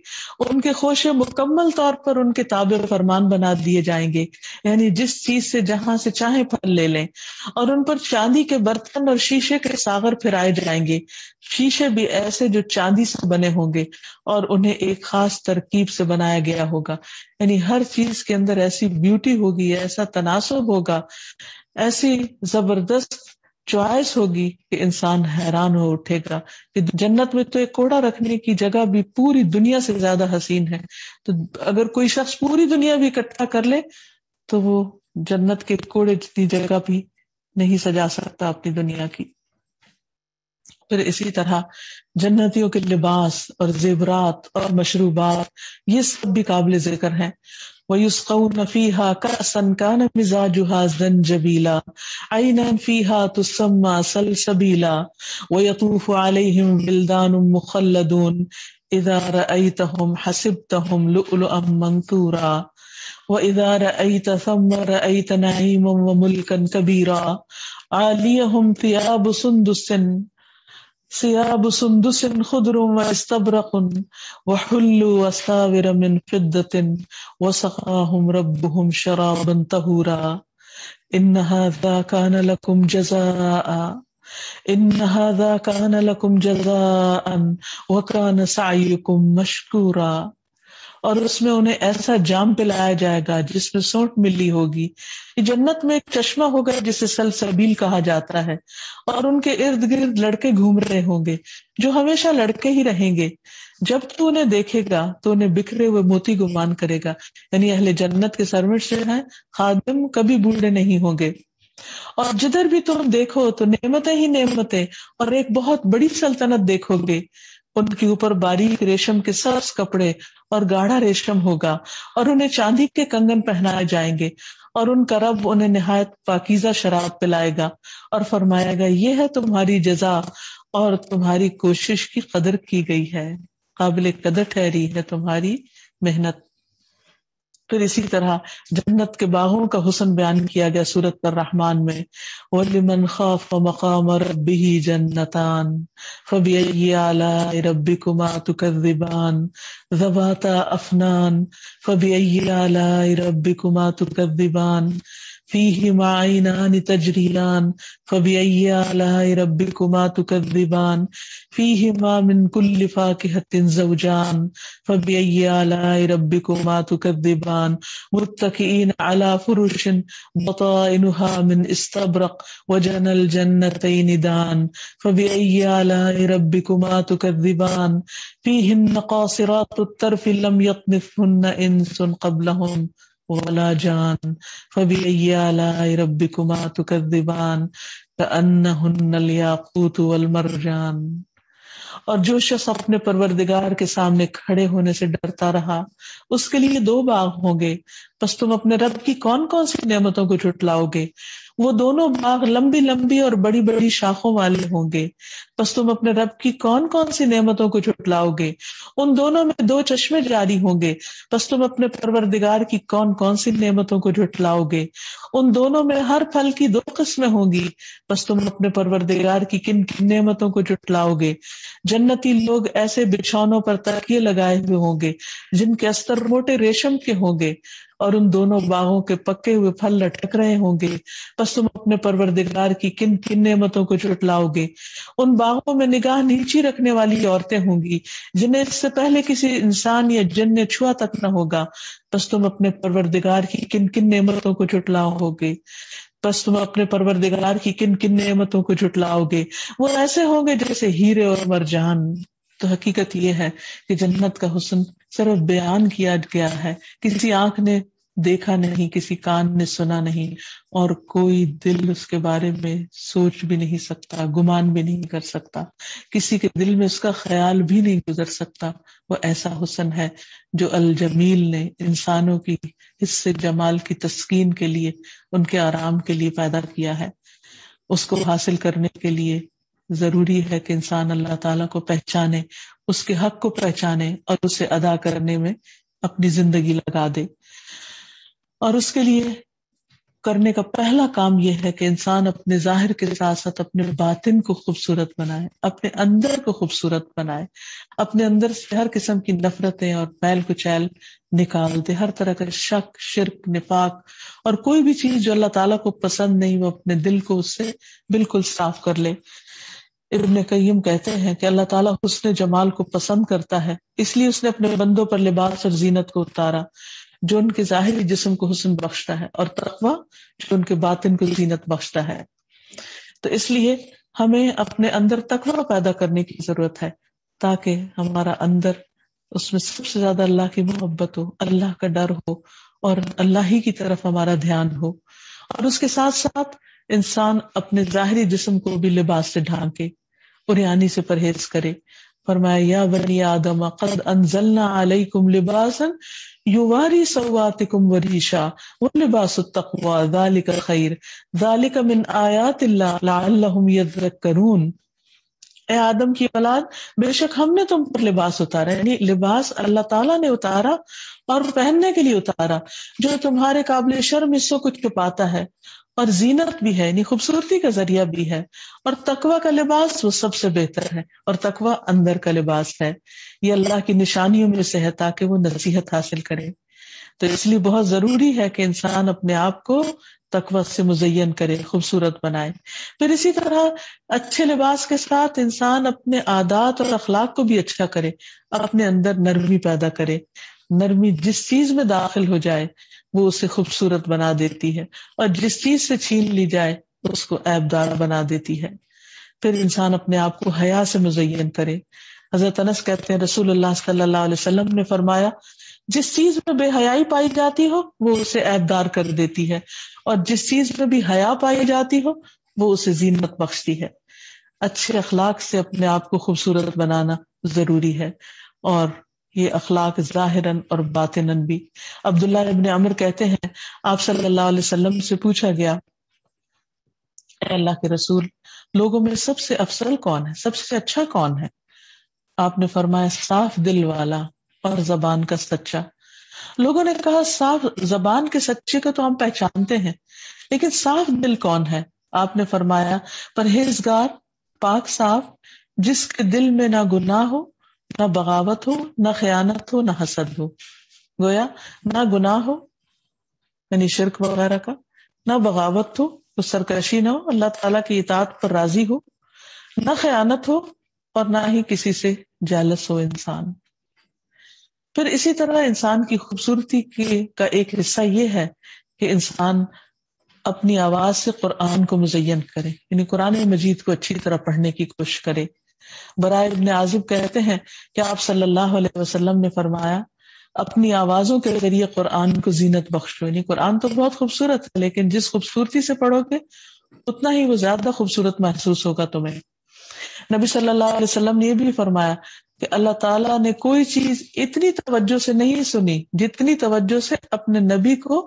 उनके खोशे मुकम्मल तौर पर उनके ताबे फरमान बना दिए जाएंगे यानी जिस चीज से जहां से चाहे फल ले लें और उन पर चांदी के बर्तन और शीशे के सागर फिराए जाएंगे शीशे भी ऐसे जो चांदी से बने होंगे और उन्हें एक खास तरकीब से बनाया गया होगा यानी हर चीज के अंदर ऐसी ब्यूटी होगी ऐसा तनासब होगा ऐसी जबरदस्त चॉइस होगी कि इंसान हैरान हो उठेगा कि जन्नत में तो एक कोड़ा रखने की जगह भी पूरी दुनिया से ज्यादा हसीन है तो अगर कोई शख्स पूरी दुनिया भी इकट्ठा कर ले तो वो जन्नत के कोड़े जितनी जगह भी नहीं सजा सकता अपनी दुनिया की फिर इसी तरह जन्नतियों के लिबास और जेवरात और मशरूबात ये सब भी काबिल जिक्र हैं ويسقون فيها كأسا كان مزاجها زنجبيلا عينا فيها تسمى سلسبيلا ويطوف عليهم بلدان مخلدون إذا رأيتهم حسبتهم لؤلؤا منثورا وإذا رأيت ثم رأيت نعيما وملكا كبيرا عاليهم ثياب سندس ثياب سندس خضر واستبرق وحلوا أساور من فضة وسقاهم ربهم شرابا طهورا إن هذا كان لكم جزاء إن هذا كان لكم جزاء وكان سعيكم مشكورا और उसमें उन्हें ऐसा जाम पिलाया जाएगा जिसमें सोट मिली होगी जन्नत में एक चश्मा होगा जिसे सलसबील कहा जाता है और उनके इर्द गिर्द लड़के घूम रहे होंगे जो हमेशा लड़के ही रहेंगे जब तू उन्हें देखेगा तो उन्हें बिखरे हुए मोती गुमान करेगा यानी अहले जन्नत के सर्वेंट्स से है खादम कभी बूढ़े नहीं होंगे और जिधर भी तुम देखो तो नेमतें ही नेमतें और एक बहुत बड़ी सल्तनत देखोगे उनके ऊपर बारीक रेशम के सर्स कपड़े और गाढ़ा रेशम होगा और उन्हें चांदी के कंगन पहनाए जाएंगे और उनका रब उन्हें निहायत पाकिजा शराब पिलाएगा और फरमाएगा यह है तुम्हारी जजा और तुम्हारी कोशिश की कदर की गई है काबिल कदर ठहरी है तुम्हारी मेहनत फिर इसी तरह जन्नत के बागों का हुसन बयान किया गया सूरत पर रहमान में वलिमन खाफ मकाम रबी जन्नतान फबी आला रबी कुमा तुकबान जबाता अफनान फबी आला रबी कुमा तुकबान فيهما عينان تجريان فبأي آلاء ربكما تكذبان فيهما من كل فاكهة زوجان فبأي آلاء ربكما تكذبان متكئين على فرش بطائنها من استبرق وجنى الجنتين دان فبأي آلاء ربكما تكذبان فيهن قاصرات الترف لم يطمثهن إنس قبلهم ولا جان فبأي آلاء ربكما تكذبان كأنهن الياقوت والمرجان और जो शख्स अपने परवरदिगार के सामने खड़े होने से डरता रहा उसके लिए दो बाग होंगे बस तुम अपने रब की कौन कौन सी नियमतों को जुटलाओगे वो दोनों बाग लंबी लंबी और बड़ी बड़ी शाखों वाले होंगे बस तुम अपने रब की कौन कौन सी नेमतों को जुटलाओगे उन दोनों में दो चश्मे जारी होंगे बस तुम अपने परवरदिगार की कौन कौन सी नेमतों को जुटलाओगे उन दोनों में हर फल की दो किस्में होंगी बस तुम अपने परवरदिगार की किन किन नेमतों को जुटलाओगे जन्नती लोग ऐसे बिछौनों पर तकिए लगाए हुए होंगे जिनके अस्तर मोटे रेशम के होंगे और उन दोनों बागों के पके हुए फल लटक रहे होंगे बस तुम अपने परवरदिगार की किन किन नेमतों को जुटलाओगे उन बागों में निगाह नीची रखने वाली औरतें होंगी जिन्हें इससे पहले किसी इंसान या जिन ने छुआ तक न होगा बस तुम अपने परवरदिगार की किन किन नेमतों को जुटलाओगे बस तुम अपने परवरदिगार की किन किन नेमतों को जुटलाओगे वो ऐसे होंगे जैसे हीरे और मरजान तो हकीकत यह है कि जन्नत का हुसन सिर्फ बयान किया गया है किसी आंख ने देखा नहीं किसी कान ने सुना नहीं और कोई दिल उसके बारे में सोच भी नहीं सकता गुमान भी नहीं कर सकता किसी के दिल में उसका ख्याल भी नहीं गुजर सकता वो ऐसा हुसन है जो अल जमील ने इंसानों की हिस्से जमाल की तस्कीन के लिए उनके आराम के लिए पैदा किया है उसको हासिल करने के लिए जरूरी है कि इंसान अल्लाह ताला को पहचाने उसके हक को पहचाने और उसे अदा करने में अपनी जिंदगी लगा दे और उसके लिए करने का पहला काम यह है कि इंसान अपने जाहिर के साथ साथ अपने बातिन को खूबसूरत बनाए अपने अंदर को खूबसूरत बनाए अपने अंदर से हर किस्म की नफरतें और पैल कुचैल निकाल दे हर तरह का शक शिरक निफाक और कोई भी चीज जो अल्लाह ताला को पसंद नहीं वो अपने दिल को उससे बिल्कुल साफ कर ले इब्न कईम कहते हैं कि अल्लाह ताला हुस्न जमाल को पसंद करता है इसलिए उसने अपने बंदों पर लिबास और जीनत को उतारा जो उनके जाहिर जिस्म को हुस्न बख्शता है और तकवा जो उनके बातिन को जीनत बख्शता है तो इसलिए हमें अपने अंदर तकवा पैदा करने की जरूरत है ताकि हमारा अंदर उसमें सबसे ज्यादा अल्लाह की मोहब्बत हो अल्लाह का डर हो और अल्लाह ही की तरफ हमारा ध्यान हो और उसके साथ साथ इंसान अपने जाहरी जिसम को भी लिबास से ढांके उरियानी से परहेज करे फरमाया बनी आदम कद अनजलना अलैकुम लिबासन युवारी सवातिकुम वरीशा वो लिबास तकवा खैर जालिक मिन आयात लअल्लहुम ए आदम की औलाद बेशक हमने तुम पर लिबास उतारा यानी लिबास अल्लाह ताला ने उतारा और पहनने के लिए उतारा जो तुम्हारे काबिल शर्म हिस्सों को छुपाता है और जीनत भी है यानी खूबसूरती का जरिया भी है और तकवा का लिबास वो सबसे बेहतर है और तकवा अंदर का लिबास है ये अल्लाह की निशानियों में से है ताकि वो नसीहत हासिल करे तो इसलिए बहुत जरूरी है कि इंसान अपने आप को तकवा से मुजयन करे खूबसूरत बनाए फिर इसी तरह अच्छे लिबास के साथ इंसान अपने आदात और अखलाक को भी अच्छा करे अपने अंदर नरमी पैदा करे नरमी जिस चीज में दाखिल हो जाए वो उसे खूबसूरत बना देती है और जिस चीज से छीन ली जाए उसको ऐबदार बना देती है फिर इंसान अपने आप को हया से मुजयन करे हजरत अनस कहते हैं रसूल सल्लाम ने फरमाया जिस चीज में बेहयाई पाई जाती हो वो उसे ऐबदार कर देती है और जिस चीज में भी हया पाई जाती हो वो उसे जीनत बख्शती है अच्छे अखलाक से अपने आप को खूबसूरत बनाना जरूरी है और ये अखलाक ज़ाहिरन और बातिनन भी अब्दुल्ला इबन अमर कहते हैं आप सल्लल्लाहु अलैहि वसल्लम से पूछा गया अल्लाह के रसूल लोगों में सबसे अफसर कौन है सबसे अच्छा कौन है आपने फरमाया साफ दिल वाला और जबान का सच्चा लोगों ने कहा साफ जबान के सच्चे को तो हम पहचानते हैं लेकिन साफ दिल कौन है आपने फरमाया परहेजगार पाक साफ जिसके दिल में ना गुनाह हो ना बगावत हो ना खयानत हो ना हसद हो गोया ना गुनाह हो यानी शिरक वगैरह का ना बगावत हो तो सरकशी ना हो अल्लाह ताला की इतात पर राजी हो ना खयानत हो और ना ही किसी से जालस हो इंसान फिर इसी तरह इंसान की खूबसूरती के का एक हिस्सा ये है कि इंसान अपनी आवाज से कुरान को मुजयन करे यानी कुरान मजीद को अच्छी तरह पढ़ने की कोशिश करे बरा इब्ने आजिब कहते हैं कि आप सल्लल्लाहु अलैहि वसल्लम ने फरमाया अपनी आवाजों के जरिए कुरान को जीनत बख्शो यानी कुरान तो बहुत खूबसूरत है लेकिन जिस खूबसूरती से पढ़ोगे उतना ही वो ज्यादा खूबसूरत महसूस होगा तुम्हें नबी सल्लल्लाहु अलैहि वसल्लम ने यह भी फरमाया कि अल्लाह ताला ने कोई चीज इतनी तवज्जो से नहीं सुनी जितनी तवज्जो से अपने नबी को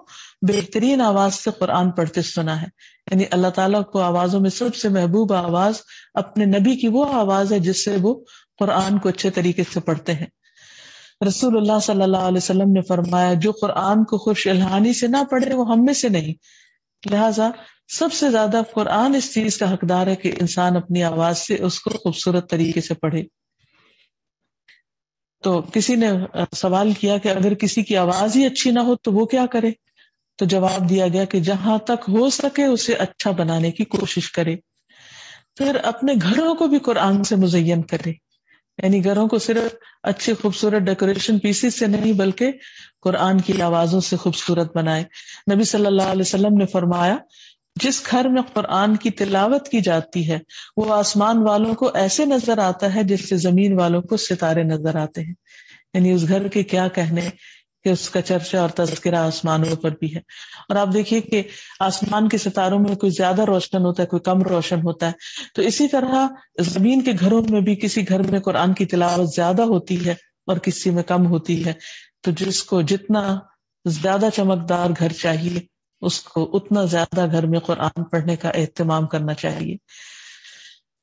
बेहतरीन आवाज से कुरान पढ़ते सुना है यानी अल्लाह ताला को आवाजों में सबसे महबूब आवाज अपने नबी की वो आवाज है जिससे वो कुरान को अच्छे तरीके से पढ़ते हैं रसूलुल्लाह सल्लल्लाहु अलैहि वसल्लम ने फरमाया जो कुरान को खुश इल्हानी से ना पढ़े वो हमें से नहीं लिहाजा सबसे ज्यादा कुरान इस चीज का हकदार है कि इंसान अपनी आवाज से उसको खूबसूरत तरीके से पढ़े तो किसी ने सवाल किया कि अगर किसी की आवाज ही अच्छी ना हो तो वो क्या करे तो जवाब दिया गया कि जहां तक हो सके उसे अच्छा बनाने की कोशिश करे फिर अपने घरों को भी कुरान से मुजयन करे यानी घरों को सिर्फ अच्छे खूबसूरत डेकोरेशन पीसीस से नहीं बल्कि कुरान की आवाजों से खूबसूरत बनाए नबी सल्लल्लाहु अलैहि वसल्लम ने फरमाया जिस घर में कुरान की तिलावत की जाती है वो आसमान वालों को ऐसे नजर आता है जिससे जमीन वालों को सितारे नजर आते हैं यानी उस घर के क्या कहने कि उसका चर्चा और तस्करा आसमानों पर भी है और आप देखिए कि आसमान के सितारों में कोई ज्यादा रोशन होता है कोई कम रोशन होता है तो इसी तरह जमीन के घरों में भी किसी घर में कुरान की तिलावत ज्यादा होती है और किसी में कम होती है तो जिसको जितना ज्यादा चमकदार घर चाहिए उसको उतना ज्यादा घर में कुरान पढ़ने का अहतमाम करना चाहिए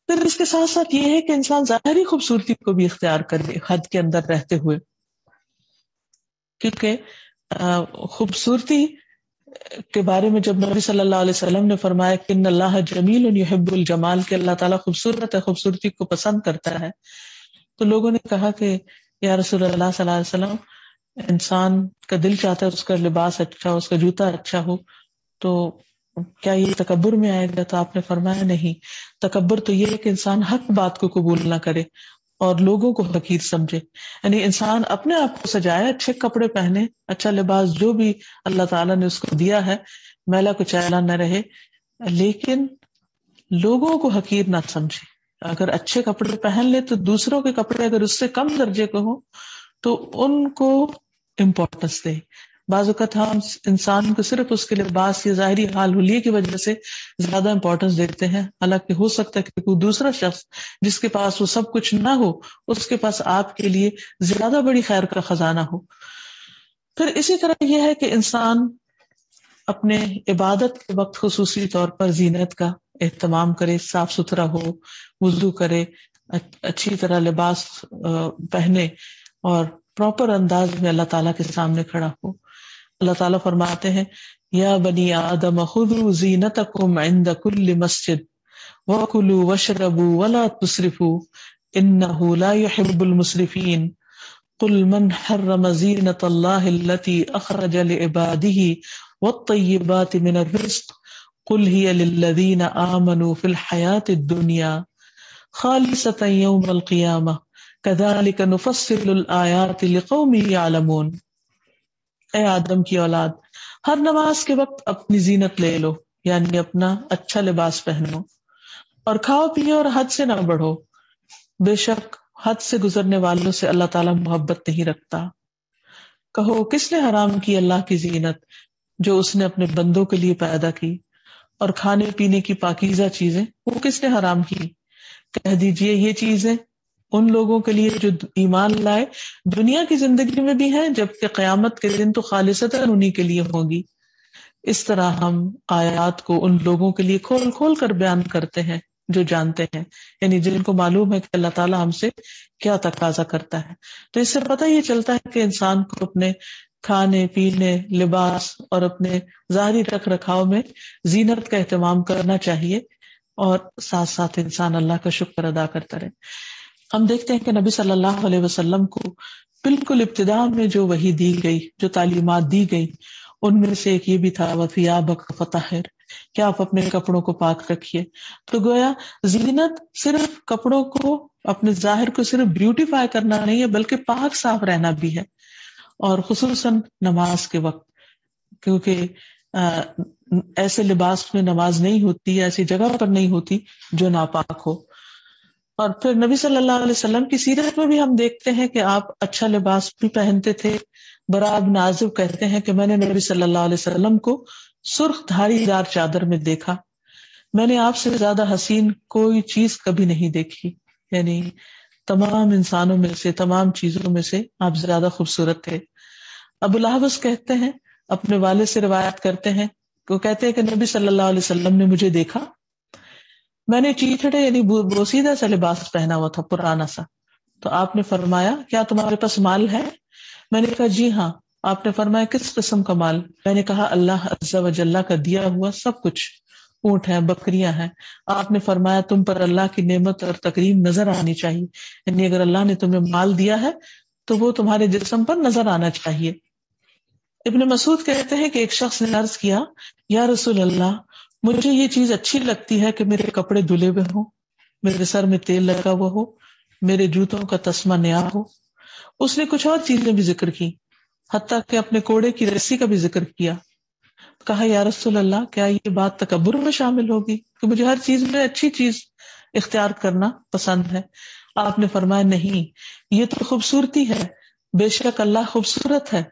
फिर इसके साथ साथ ये है कि इंसान जाहरी खूबसूरती को भी इख्तियार करे हद के अंदर रहते हुए क्योंकि खूबसूरती के बारे में जब नबी सल्लल्लाहु अलैहि वसल्लम ने फरमाया कि अल्लाह जमील युहब्बुल जमाल के अल्लाह ताला खूबसूरत है खूबसूरती को पसंद करता है तो लोगों ने कहा कि या रसूल अल्लाह सल्लल्लाहु अलैहि वसल्लम इंसान का दिल चाहता है उसका लिबास अच्छा हो उसका जूता अच्छा हो तो क्या ये तकबर में आएगा तो आपने फरमाया नहीं तकबर तो ये है कि इंसान हक बात को कबूल ना करे और लोगों को हकीर समझे यानी इंसान अपने आप को सजाए अच्छे कपड़े पहने अच्छा लिबास जो भी अल्लाह ताला ने उसको दिया है मैला को चैला न रहे लेकिन लोगों को हकीर ना समझे अगर अच्छे कपड़े पहन ले तो दूसरों के कपड़े अगर उससे कम दर्जे के हों तो उनको इम्पोर्टेंस दे बाज़त हम इंसान को सिर्फ उसके लिबास या ज़ाहरी हाल हुलिये की वजह से ज़्यादा इम्पोर्टेंस देते हैं हालांकि हो सकता है कि दूसरा शख्स जिसके पास वो सब कुछ ना हो उसके पास आपके लिए ज़्यादा बड़ी खैर का ख़जाना हो फिर इसी तरह यह है कि इंसान अपने इबादत के वक्त खसूस तौर पर जीनत का एहतमाम करे साफ सुथरा हो वजू करे अच्छी तरह लिबास पहने और प्रॉपर अंदाज में अल्लाह ताला के सामने खड़ा हो अल्लाह ताला फरमाते हैं या बनी आदम खुदू जीनत मस्जिद वकुलू वशरबू वला तुसरफू इन्नहु ला युहिब्बुल मुसरिफीन قل من حرم زينة الله التي أخرج لعباده والطيبات من الرزق قل هي للذين آمنوا في الحياة الدنيا خالصة يوم القيامة कदालिक आदम की औलाद हर नमाज के वक्त अपनी जीनत ले लो यानी अपना अच्छा लिबास पहनो और खाओ पियो और हद से ना बढ़ो बेशक हद से गुजरने वालों से अल्लाह ताला मोहब्बत नहीं रखता कहो किसने हराम की अल्लाह की जीनत जो उसने अपने बंदों के लिए पैदा की और खाने पीने की पाकिजा चीजें वो किसने हराम की कह दीजिए ये चीजें उन लोगों के लिए जो ईमान लाए दुनिया की जिंदगी में भी है जबकि क्यामत के दिन तो खालिशतन उन्हीं के लिए होगी इस तरह हम आयात को उन लोगों के लिए खोल खोल कर बयान करते हैं जो जानते हैं यानी जिनको मालूम है कि अल्लाह ताला हमसे क्या तकाजा करता है तो इससे पता ये चलता है कि इंसान को अपने खाने पीने लिबास और अपने जाहरी रख रखाव में जीनत का अहतमाम करना चाहिए और साथ साथ इंसान अल्लाह का शुक्र अदा करता रहे हम देखते हैं कि नबी सल्लल्लाहु अलैहि वसल्लम को बिल्कुल इब्तदा में जो वही दी गई जो तालीमत दी गई उनमें से एक ये भी था वफिया बक फतहर आप अपने कपड़ों को पाक रखिए तो गोया जीनत सिर्फ कपड़ों को अपने जाहिर को सिर्फ ब्यूटीफाई करना नहीं है बल्कि पाक साफ रहना भी है और खसूस नमाज के वक्त क्योंकि ऐसे लिबास में नमाज नहीं होती ऐसी जगह पर नहीं होती जो नापाक हो और फिर नबी सल्लल्लाहु अलैहि वसल्लम की सीरत में भी हम देखते हैं कि आप अच्छा लिबास भी पहनते थे बराब नाजुब कहते हैं कि मैंने नबी सल्लल्लाहु अलैहि वसल्लम को सुर्ख धारीदार चादर में देखा मैंने आपसे ज्यादा हसीन कोई चीज कभी नहीं देखी यानी तमाम इंसानों में से तमाम चीजों में से आप ज्यादा खूबसूरत थे अबू कहते हैं अपने वाले से रिवायत करते हैं वो कहते हैं कि नबी सल्लल्लाहु अलैहि वसल्लम ने मुझे देखा मैंने चीथड़े यानी बोसीदा सा लिबास पहना हुआ था पुराना सा तो आपने फरमाया क्या तुम्हारे पास माल है मैंने कहा जी हाँ आपने फरमाया किस किस्म का माल मैंने कहा अल्लाह अज्जा वजल्ला का दिया हुआ सब कुछ ऊँट है बकरियां हैं आपने फरमाया तुम पर अल्लाह की नेमत और तकरीम नजर आनी चाहिए यानी अगर अल्लाह ने तुम्हें माल दिया है तो वो तुम्हारे जिसम पर नजर आना चाहिए इबन मसूद कहते हैं कि एक शख्स ने अर्ज किया या रसूल अल्लाह मुझे ये चीज अच्छी लगती है कि मेरे कपड़े धुले हुए हों मेरे सर में तेल लगा हुआ हो मेरे जूतों का तस्मा नया हो उसने कुछ और चीजें भी जिक्र की हती कि अपने कोड़े की रस्सी का भी जिक्र किया कहा या क्या ये बात तकबर में शामिल होगी कि मुझे हर चीज में अच्छी चीज इख्तियार करना पसंद है आपने फरमाया नहीं ये तो खूबसूरती है बेशक अल्लाह खूबसूरत है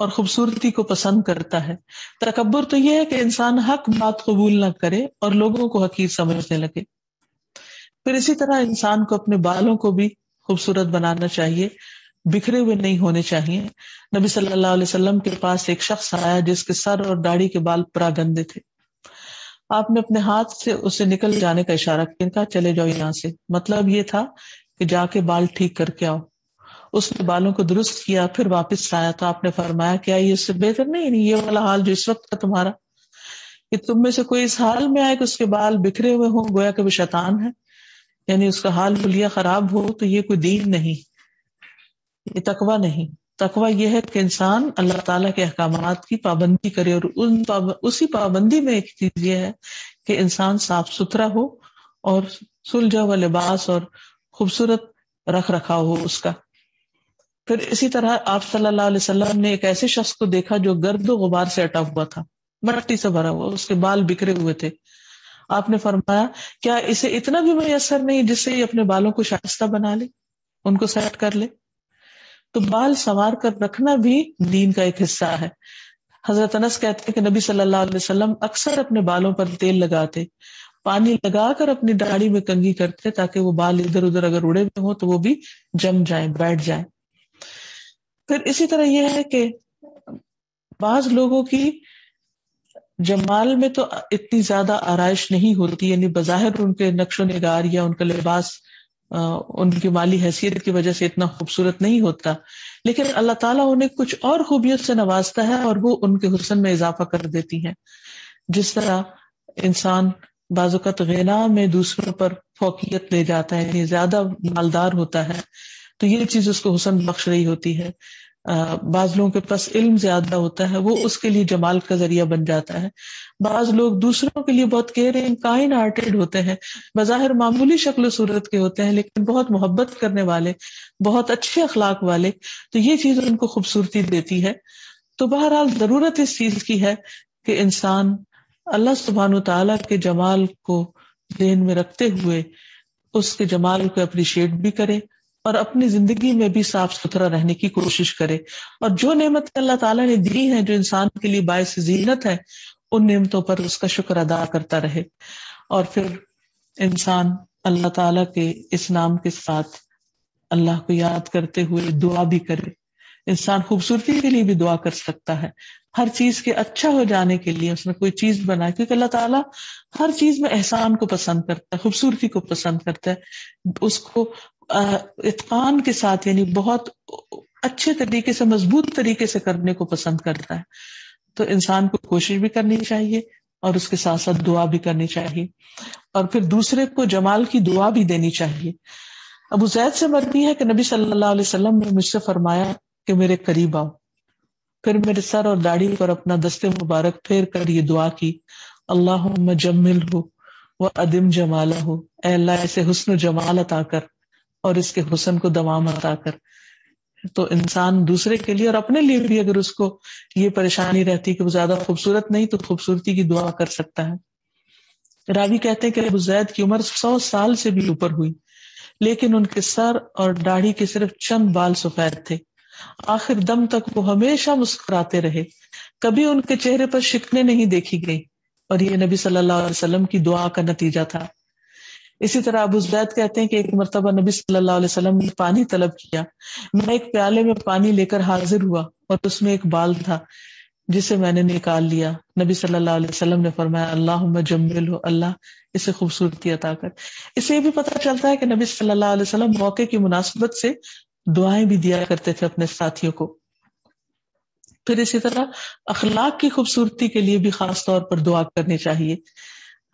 और खूबसूरती को पसंद करता है तकबर तो यह है कि इंसान हक बात कबूल ना करे और लोगों को हकीर समझने लगे फिर इसी तरह इंसान को अपने बालों को भी खूबसूरत बनाना चाहिए बिखरे हुए नहीं होने चाहिए नबी सल्लल्लाहु अलैहि वसल्लम के पास एक शख्स आया जिसके सर और दाढ़ी के बाल पूरा गंदे थे आपने अपने हाथ से उसे निकल जाने का इशारा किया कहा चले जाओ यहाँ से मतलब ये था कि जाके बाल ठीक करके आओ उसने बालों को दुरुस्त किया फिर वापस आया तो आपने फरमाया क्या ये इससे बेहतर नहीं ये वाला हाल जो इस वक्त था तुम्हारा कि तुम में से कोई इस हाल में आए कि उसके बाल बिखरे हुए हों गोया कभी शैतान है यानी उसका हाल हुलिया खराब हो तो ये कोई दीन नहीं ये तकवा नहीं तकवा यह है कि इंसान अल्लाह ताला के अहकाम की पाबंदी करे और उन पाब, उसी पाबंदी में एक चीज यह है कि इंसान साफ सुथरा हो और सुलझा हुआ लिबास और खूबसूरत रख रखाव हो उसका फिर इसी तरह आप सल्लल्लाहु अलैहि वसल्लम ने एक ऐसे शख्स को देखा जो गर्द गुबार से अटा हुआ था मट्टी से भरा हुआ उसके बाल बिखरे हुए थे आपने फरमाया क्या इसे इतना भी मैसर नहीं जिससे ये अपने बालों को शाइस्ता बना ले उनको सेट कर ले तो बाल संवार कर रखना भी दीन का एक हिस्सा है हजरत अनस कहते हैं कि नबी सल्लल्लाहु अलैहि वसल्लम अक्सर अपने बालों पर तेल लगाते पानी लगाकर अपनी दाढ़ी में कंगी करते ताकि वो बाल इधर उधर अगर उड़े हुए हों तो वो भी जम जाए बैठ जाए फिर इसी तरह यह है कि बाज लोगों की जमाल में तो इतनी ज्यादा आरइश नहीं होती यानी बाहिर उनके नक्शो नगार या उनका लिबास उनकी माली हैसियत की वजह से इतना खूबसूरत नहीं होता लेकिन अल्लाह ताला उन्हें कुछ और खूबियत से नवाजता है और वो उनके हुसन में इजाफा कर देती है जिस तरह इंसान बाजुकत गना में दूसरों पर फोकियत ले जाता है ज्यादा मालदार होता है तो ये चीज उसको हुसन बख्श रही होती है बाज लोगों के पास इल्म ज्यादा होता है वो उसके लिए जमाल का जरिया बन जाता है बाज लोग दूसरों के लिए बहुत केयरिंग काइन हार्टेड होते हैं बाहर मामूली शक्ल सूरत के होते हैं लेकिन बहुत मोहब्बत करने वाले बहुत अच्छे अखलाक वाले तो ये चीज़ उनको खूबसूरती देती है तो बहरहाल ज़रूरत इस चीज़ की है कि इंसान अल्लाह सुबहान तला के जमाल को जहन में रखते हुए उसके जमाल को अप्रिशिएट भी करे और अपनी जिंदगी में भी साफ सुथरा रहने की कोशिश करे और जो नेमत अल्लाह ताला ने दी है जो इंसान के लिए बायस जीनत है उन नेमतों पर उसका शुक्र अदा करता रहे और फिर इंसान अल्लाह ताला के इस नाम के साथ अल्लाह को याद करते हुए दुआ भी करे इंसान खूबसूरती के लिए भी दुआ कर सकता है हर चीज के अच्छा हो जाने के लिए उसने कोई चीज बनाए क्योंकि अल्लाह ताला हर चीज में एहसान को पसंद करता है खूबसूरती को पसंद करता है उसको इतमान के साथ यानी बहुत अच्छे तरीके से मजबूत तरीके से करने को पसंद करता है तो इंसान को कोशिश भी करनी चाहिए और उसके साथ साथ दुआ भी करनी चाहिए और फिर दूसरे को जमाल की दुआ भी देनी चाहिए अब उजैद से मरती है कि नबी सल्लल्लाहु अलैहि वसल्लम ने मुझसे फरमाया कि मेरे करीब आओ फिर मेरे सर और दाढ़ी पर अपना दस्ते मुबारक फेर कर ये दुआ की अल्लाह जमिल हो व अदिम जमाला हो अल्लाह ऐसे हुस्न जमाल अता कर और इसके हुसन को दवाम अता कर तो इंसान दूसरे के लिए और अपने लिए भी अगर उसको ये परेशानी रहती कि वो ज्यादा खूबसूरत नहीं तो खूबसूरती की दुआ कर सकता है रावी कहते हैं कि अबू जैद की उम्र सौ साल से भी ऊपर हुई लेकिन उनके सर और दाढ़ी के सिर्फ चंद बाल सफेद थे आखिर दम तक वो हमेशा मुस्कुराते रहे कभी उनके चेहरे पर शिकने नहीं देखी गई और ये नबी सल्लल्लाहु अलैहि वसल्लम की दुआ का नतीजा था इसी तरह अबू जैद कहते हैं कि एक मरतबा नबी सल्लल्लाहु अलैहि वसल्लम ने पानी तलब किया मैं एक प्याले में पानी लेकर हाजिर हुआ और उसमें एक बाल था जिसे मैंने निकाल लिया नबी सल्लल्लाहु अलैहि वसल्लम ने फरमाया अल्लाह जम्बिल हो अल्लाह इसे खूबसूरती अता कर इसे भी पता चलता है कि नबी सल्लल्लाहु अलैहि वसल्लम मौके की मुनासिबत से दुआएं भी दिया करते थे अपने साथियों को फिर इसी तरह अखलाक की खूबसूरती के लिए भी खास तौर पर दुआ करनी चाहिए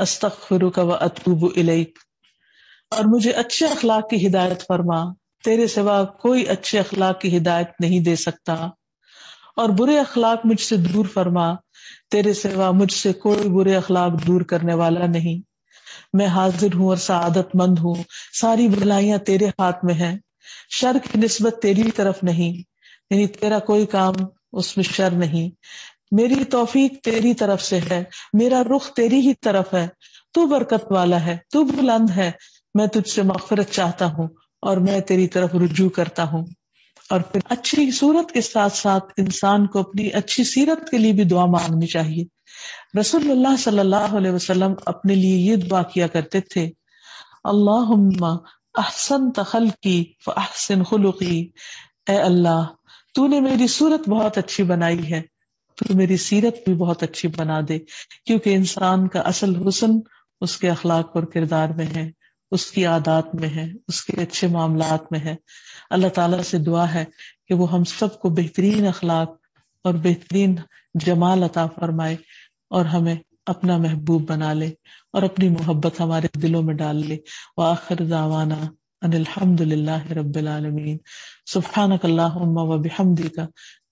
अस्तखर व अतूब इलेक और मुझे अच्छे अखलाक की हिदायत फरमा तेरे सिवा कोई अच्छे अखलाक की हिदायत नहीं दे सकता और बुरे अखलाक मुझसे दूर फरमा तेरे सिवा मुझसे कोई बुरे अखलाक दूर करने वाला नहीं मैं हाजिर हूँ और सआदतमंद हूँ सारी भलाइयाँ तेरे हाथ में हैं शर की नस्बत तेरी तरफ नहीं यानी तेरा कोई काम उसमें शर नहीं मेरी तोफीक तेरी तरफ से है मेरा रुख तेरी ही तरफ है तू बरकत वाला है तू बुलंद है मैं तुझसे मफफरत चाहता हूँ और मैं तेरी तरफ रुजू करता हूँ और फिर अच्छी सूरत के साथ साथ इंसान को अपनी अच्छी सीरत के लिए भी दुआ मांगनी चाहिए रसोल्ला सल्लाह वसलम अपने लिए ये दुआ किया करते थे अल्लाहसन तखल की अहसन खुलुकी अल्लाह तूने मेरी सूरत बहुत अच्छी बनाई है तो मेरी सीरत भी बहुत अच्छी बना दे क्योंकि इंसान का असल हुसन उसके अखलाक और किरदार में है उसकी आदात में है उसके अच्छे मामलात में है अल्लाह ताला से दुआ है कि वो हम सबको बेहतरीन अखलाक और बेहतरीन जमाल अता फरमाए और हमें अपना महबूब बना ले और अपनी मोहब्बत हमारे दिलों में डाल ले व आखिर दावाना अनिलहमदिल्ला रबालमीन सुबहानकल्ला वबहमदी का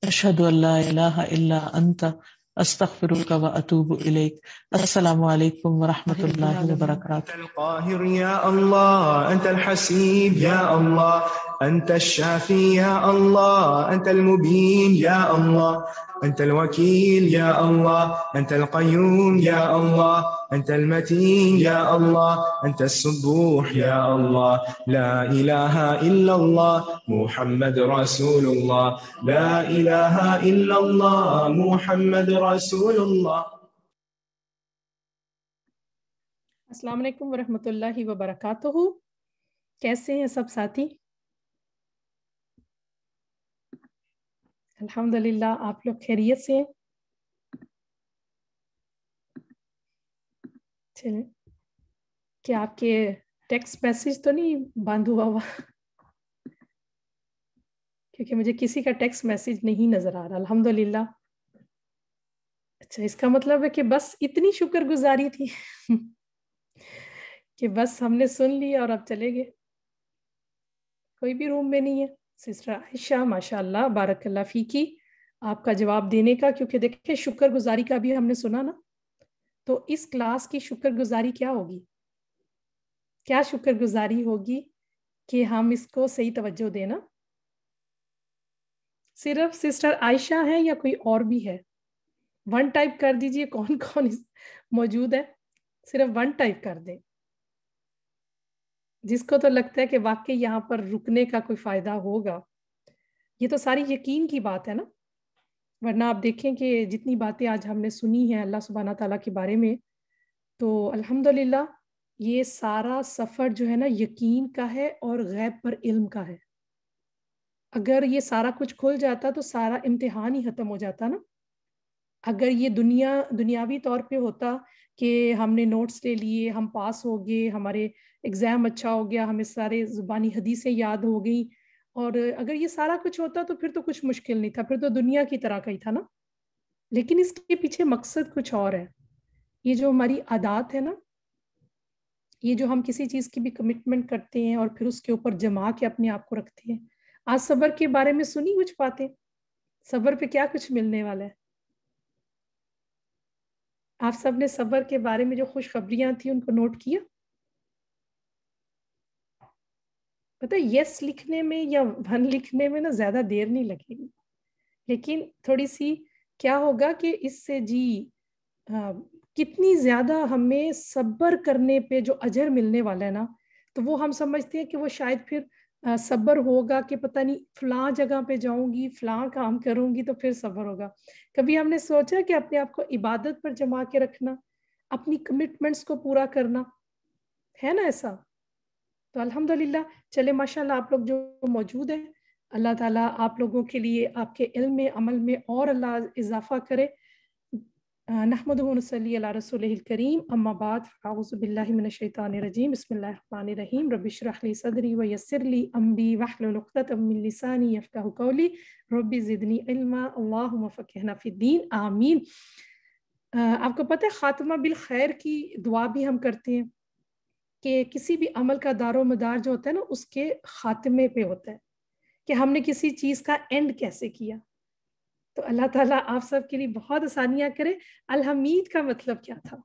أشهد أن لا إله إلا أنت أستغفرك وأتوب إليك السلام عليكم ورحمة الله وبركاته أنت القاهر يا الله أنت الحسيب يا الله أنت الشافي يا الله أنت المبين يا الله أنت الوكيل يا الله أنت القيوم يا الله أنت المتين يا الله أنت السبوح يا الله لا إله إلا الله محمد رسول الله لا إله إلا الله محمد رسول الله अस्सलाम वालेकुम वरहमतुल्लाहि वबरकातुहू कैसे हैं सब अल्हम्दुलिल्लाह आप लोग खैरियत से हैं चलें क्या आपके टेक्स्ट मैसेज तो नहीं बंद हुआ हुआ क्योंकि मुझे किसी का टेक्स्ट मैसेज नहीं नज़र आ रहा अल्हम्दुलिल्लाह अच्छा इसका मतलब है कि बस इतनी शुक्रगुजारी थी कि बस हमने सुन लिया और अब चले गए कोई भी रूम में नहीं है सिस्टर आयशा माशाल्लाह बारकल्ला फ़ीकी आपका जवाब देने का क्योंकि देखिए शुक्रगुजारी का भी हमने सुना ना तो इस क्लास की शुक्रगुजारी क्या होगी क्या शुक्रगुजारी होगी कि हम इसको सही तवज्जो देना सिर्फ सिस्टर आयशा है या कोई और भी है वन टाइप कर दीजिए कौन कौन मौजूद है सिर्फ वन टाइप कर दें जिसको तो लगता है कि वाकई यहाँ पर रुकने का कोई फायदा होगा ये तो सारी यकीन की बात है ना वरना आप देखें कि जितनी बातें आज हमने सुनी हैं अल्लाह सुबहाना तला के बारे में तो अल्हम्दुलिल्लाह ये सारा सफ़र जो है ना यकीन का है और गैब पर इल्म का है अगर ये सारा कुछ खुल जाता तो सारा इम्तहान ही ख़त्म हो जाता ना अगर ये दुनिया दुनियावी तौर पे होता कि हमने नोट्स ले लिए हम पास हो गए हमारे एग्ज़ाम अच्छा हो गया हमें सारे ज़ुबानी हदीसें याद हो गई और अगर ये सारा कुछ होता तो फिर तो कुछ मुश्किल नहीं था फिर तो दुनिया की तरह का ही था ना लेकिन इसके पीछे मकसद कुछ और है ये जो हमारी आदात है ना ये जो हम किसी चीज़ की भी कमिटमेंट करते हैं और फिर उसके ऊपर जमा के अपने आप को रखते हैं आज सबर के बारे में सुनी कुछ बातें सबर पे क्या कुछ मिलने वाला है आप सब ने सबर के बारे में जो खुशखबरियां थी उनको नोट किया पता है यस लिखने में या वन लिखने में ना ज्यादा देर नहीं लगेगी लेकिन थोड़ी सी क्या होगा कि इससे जी आ, कितनी ज्यादा हमें सब्र करने पे जो अजर मिलने वाला है ना तो वो हम समझते हैं कि वो शायद फिर सब्र होगा कि पता नहीं फला जगह पे जाऊंगी फलां काम करूंगी तो फिर सब्र होगा कभी हमने सोचा कि अपने आप को इबादत पर जमा के रखना अपनी कमिटमेंट्स को पूरा करना है ना ऐसा तो अल्हम्दुलिल्लाह चले माशाल्लाह आप लोग जो मौजूद हैं अल्लाह ताला आप लोगों के लिए आपके इल्म में अमल में और अल्लाह इजाफा करे नहमदी रसूल करीम अम्माबाद फ़ाउज़बिल्लिमिनशैतानरजीम बसमीम रबिशरहली सदरी व वयसरली अम्बी वाहलतमिलसानी यफ़ाकौली रबी ज़िदनी इल्मा फ़िद्दीन आमीन आपको पता है ख़ात्मा बिल खैर की दुआ भी हम करते हैं कि किसी भी अमल का दारो मदार जो होता है ना उसके खात्मे पे होता है कि हमने किसी चीज़ का एंड कैसे किया तो अल्लाह ताला आप सब के लिए बहुत आसानियाँ करे अलहमीद का मतलब क्या था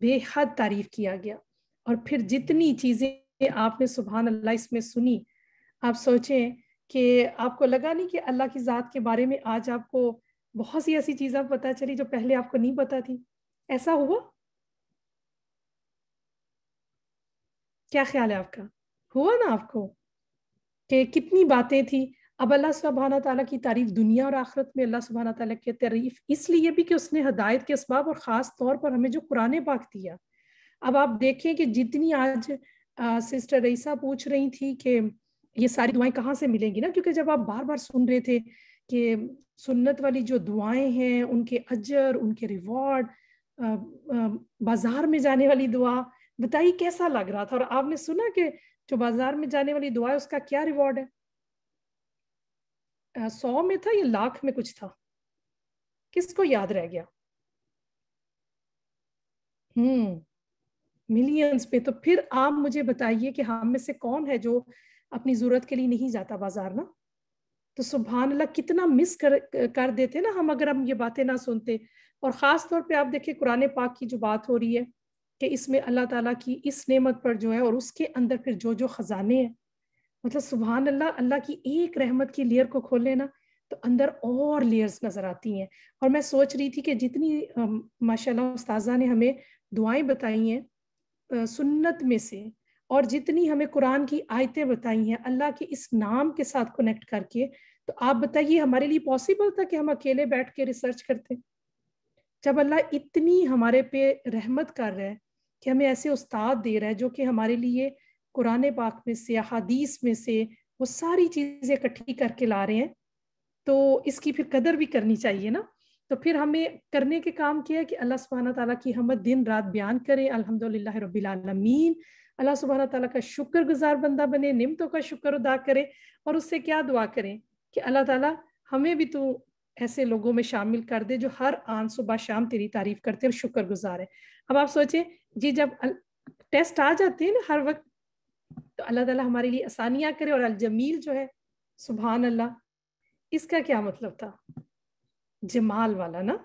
बेहद तारीफ किया गया और फिर जितनी चीज़ें आपने सुबहान अल्लाह इसमें सुनी आप सोचें कि आपको लगा नहीं कि अल्लाह की ज़ात के बारे में आज आपको बहुत सी ऐसी चीज़ पता चली जो पहले आपको नहीं पता थी ऐसा हुआ क्या ख्याल है आपका हुआ ना आपको कि कितनी बातें थी अब अल्लाह सुबहाना ताला की तारीफ दुनिया और आखरत में अल्लाह सुबहाना ताला की तारीफ इसलिए भी कि उसने हदायत के इसबाब और ख़ास तौर पर हमें जो कुरान पाक दिया अब आप देखें कि जितनी आज आ, सिस्टर रईसा पूछ रही थी कि ये सारी दुआएं कहाँ से मिलेंगी ना क्योंकि जब आप बार बार सुन रहे थे कि सुन्नत वाली जो दुआएं हैं उनके अजर उनके रिवॉर्ड बाजार में जाने वाली दुआ बताइए कैसा लग रहा था और आपने सुना कि जो बाजार में जाने वाली दुआ है उसका क्या रिवॉर्ड है सौ में था या लाख में कुछ था किसको याद रह गया हम्म मिलियंस पे तो फिर आप मुझे बताइए कि हम में से कौन है जो अपनी जरूरत के लिए नहीं जाता बाजार ना तो सुबहान अल्लाह कितना मिस कर कर देते ना हम अगर हम ये बातें ना सुनते और ख़ास तौर पे आप देखिए कुरान पाक की जो बात हो रही है कि इसमें अल्लाह ताला की इस नेमत पर जो है और उसके अंदर फिर जो जो ख़जाने हैं मतलब सुबहान अल्लाह अल्लाह की एक रहमत की लेयर को खोल लेना तो अंदर और लेयर्स नज़र आती हैं और मैं सोच रही थी कि जितनी माशाल्लाह उस्ताजा ने हमें दुआएं बताई हैं सुन्नत में से और जितनी हमें कुरान की आयतें बताई हैं अल्लाह के इस नाम के साथ कनेक्ट करके तो आप बताइए हमारे लिए पॉसिबल था कि हम अकेले बैठ के रिसर्च करते जब अल्लाह इतनी हमारे पे रहमत कर रहे हैं कि हमें ऐसे उस्ताद दे रहा है जो कि हमारे लिए कुरान पाक में से अहादीस में से वो सारी चीज़ें इकट्ठी करके ला रहे हैं तो इसकी फिर कदर भी करनी चाहिए ना तो फिर हमें करने के काम किया है कि अल्लाह सुबहाना ताला की हम दिन रात बयान करें अल्हम्दुलिल्लाह रबीआलमीन अल्लाह सुबहाना ताला का शुक्र गुजार बंदा बने निमतों का शुक्र अदा करें और उससे क्या दुआ करें कि अल्लाह ताला हमें भी तो ऐसे लोगों में शामिल कर दे जो हर आन सुबह शाम तेरी तारीफ करते और शुक्र गुजार है अब आप सोचें ये जब टेस्ट आ जाते हैं ना हर वक्त तो अल्लाह ताला हमारे लिए आसानियाँ करे और अलजमील जो है सुबहान अल्लाह इसका क्या मतलब था जमाल वाला ना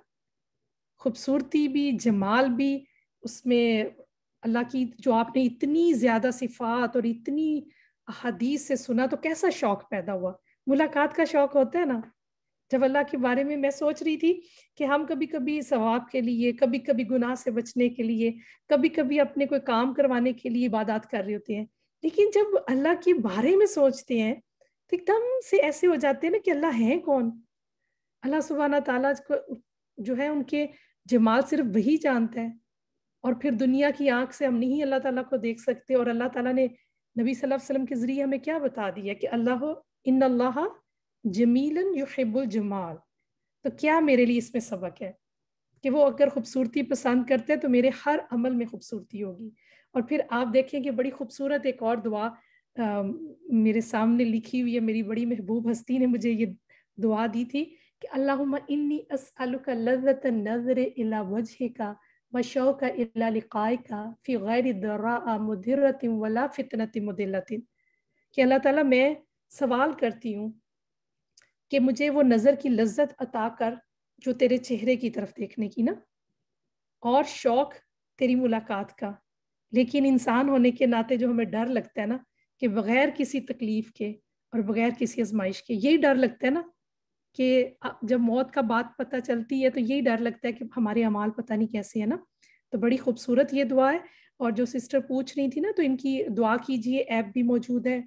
खूबसूरती भी जमाल भी उसमें अल्लाह की जो आपने इतनी ज़्यादा सिफात और इतनी हदीस से सुना तो कैसा शौक पैदा हुआ मुलाकात का शौक होता है ना जब अल्लाह के बारे में मैं सोच रही थी कि हम कभी कभी सवाब के लिए कभी कभी गुनाह से बचने के लिए कभी कभी अपने कोई काम करवाने के लिए इबादत कर रहे होते हैं लेकिन जब अल्लाह के बारे में सोचते हैं तो एकदम से ऐसे हो जाते हैं ना कि अल्लाह है कौन अल्लाह सुबहाना तला को जो है उनके जमाल सिर्फ वही जानता है और फिर दुनिया की आंख से हम नहीं अल्लाह ताला को देख सकते और अल्लाह ताला ने नबी सल्लल्लाहु अलैहि वसल्लम के ज़रिए हमें क्या बता दिया कि अल्लाह इन अल्लाह जमीलन युहिबुल जमाल तो क्या मेरे लिए इसमें सबक है कि वो अगर खूबसूरती पसंद करते हैं तो मेरे हर अमल में खूबसूरती होगी और फिर आप देखें कि बड़ी खूबसूरत एक और दुआ आ, मेरे सामने लिखी हुई है मेरी बड़ी महबूब हस्ती ने मुझे ये दुआ दी थी कि अल्लाह इन्नी नजर का लिकाय का फ़ी दर्रा कि अल्लाह ताला मैं सवाल करती हूँ कि मुझे वो नज़र की लज्जत अता कर जो तेरे चेहरे की तरफ देखने की ना और शौक तेरी मुलाकात का लेकिन इंसान होने के नाते जो हमें डर लगता है ना कि बग़ैर किसी तकलीफ़ के और बग़ैर किसी आजमाइश के यही डर लगता है ना कि जब मौत का बात पता चलती है तो यही डर लगता है कि हमारे अमाल पता नहीं कैसे है ना तो बड़ी खूबसूरत ये दुआ है और जो सिस्टर पूछ रही थी ना तो इनकी दुआ कीजिए ऐप भी मौजूद है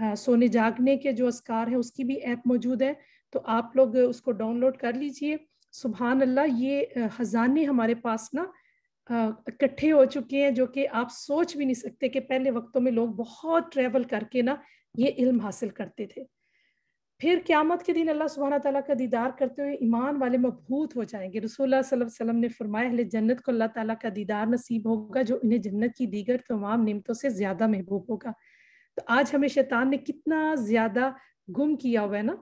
आ, सोने जागने के जो असकार है उसकी भी ऐप मौजूद है तो आप लोग उसको डाउनलोड कर लीजिए सुबहान अल्लाह ये हजाने हमारे पास ना इकट्ठे हो चुके हैं जो कि आप सोच भी नहीं सकते कि पहले वक्तों में लोग बहुत ट्रैवल करके ना ये इल्म हासिल करते थे फिर क़्यामत के दिन अल्लाह सुबहाना तला का दीदार करते हुए ईमान वाले मबूत हो जाएंगे रसूल ने फरमाया अहले जन्नत को अल्लाह तला का दीदार नसीब होगा जो इन्हें जन्नत की दीगर तमाम नियमतों से ज़्यादा महबूब होगा तो आज हमें शैतान ने कितना ज़्यादा गुम किया हुआ है ना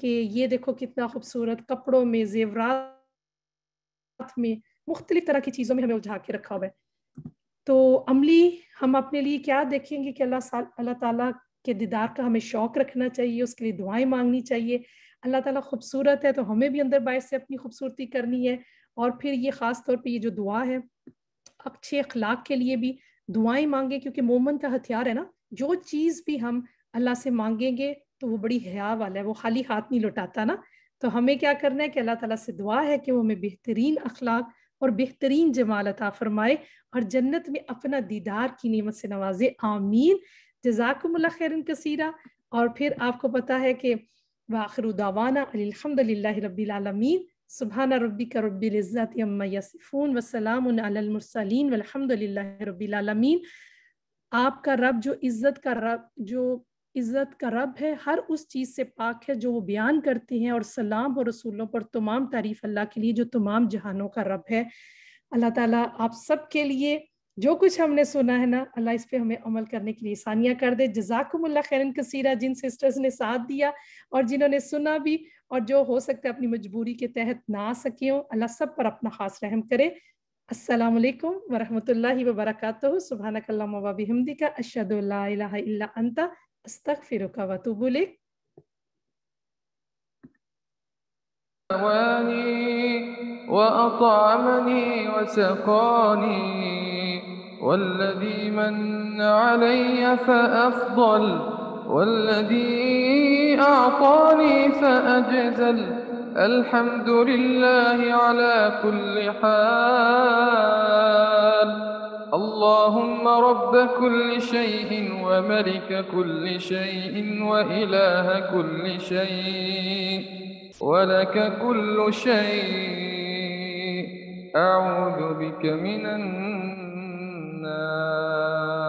कि ये देखो कितना खूबसूरत कपड़ों में जेवरात में मुख्तलिफ तरह की चीज़ों में हमें उलझा के रखा हुआ है तो अमली हम अपने लिए क्या देखेंगे कि अल्लाह अल्लाह ताला के दीदार का हमें शौक रखना चाहिए उसके लिए दुआएं मांगनी चाहिए अल्लाह ताला खूबसूरत है तो हमें भी अंदर बाहर से अपनी खूबसूरती करनी है और फिर ये ख़ास तौर पे ये जो दुआ है अच्छे अखलाक के लिए भी दुआएं मांगे क्योंकि मोमन का हथियार है ना जो चीज़ भी हम अल्लाह से मांगेंगे तो वो बड़ी हया वाला है वो खाली हाथ नहीं लुटाता ना तो हमें क्या करना है कि अल्लाह ताला से दुआ है कि वो हमें बेहतरीन अखलाक और बेहतरीन जमाल अता फरमाए और जन्नत में अपना दीदार की नियमत से नवाजे आमीन जजाकमल खैरन कसीरा और फिर आपको पता है कि वाखर दावाना रबीआलमीन सुबहाना रबी का रबीज़त यसिफ़ून वसलामसलिन वलहमदिल्ला रबीआलमीन आपका रब जो इज़्ज़त का रब जो इज़्ज़त का रब है हर उस चीज़ से पाक है जो वो बयान करते हैं और सलाम और रसूलों पर तमाम तारीफ़ अल्लाह के लिए जो तमाम जहानों का रब है अल्लाह ताला आप सब के लिए जो कुछ हमने सुना है ना अल्लाह इस पे हमें अमल करने के लिए सानिया कर दे जजाकमल्ला खैरन कसीरा जिन सिस्टर्स ने साथ दिया और जिन्होंने सुना भी और जो हो सकता है अपनी मजबूरी के तहत ना आ सके हो अल्लाह सब पर अपना खास रहम करे अस्सलाम वालेकुम वरहमतुल्लाहि वबरकातुहू सुभानक अल्लाहुम्मा व बिहमदिका अशहदु ला इलाहा इल्ला अंता أستغفرك وأتوب لك أواني وأطعمني وسقاني والذي من علي فأفضل والذي أعطاني فأجزل الحمد لله على كل حال اللهم رب كل شيء وملك كل شيء وإله كل شيء ولك كل شيء أعوذ بك من النار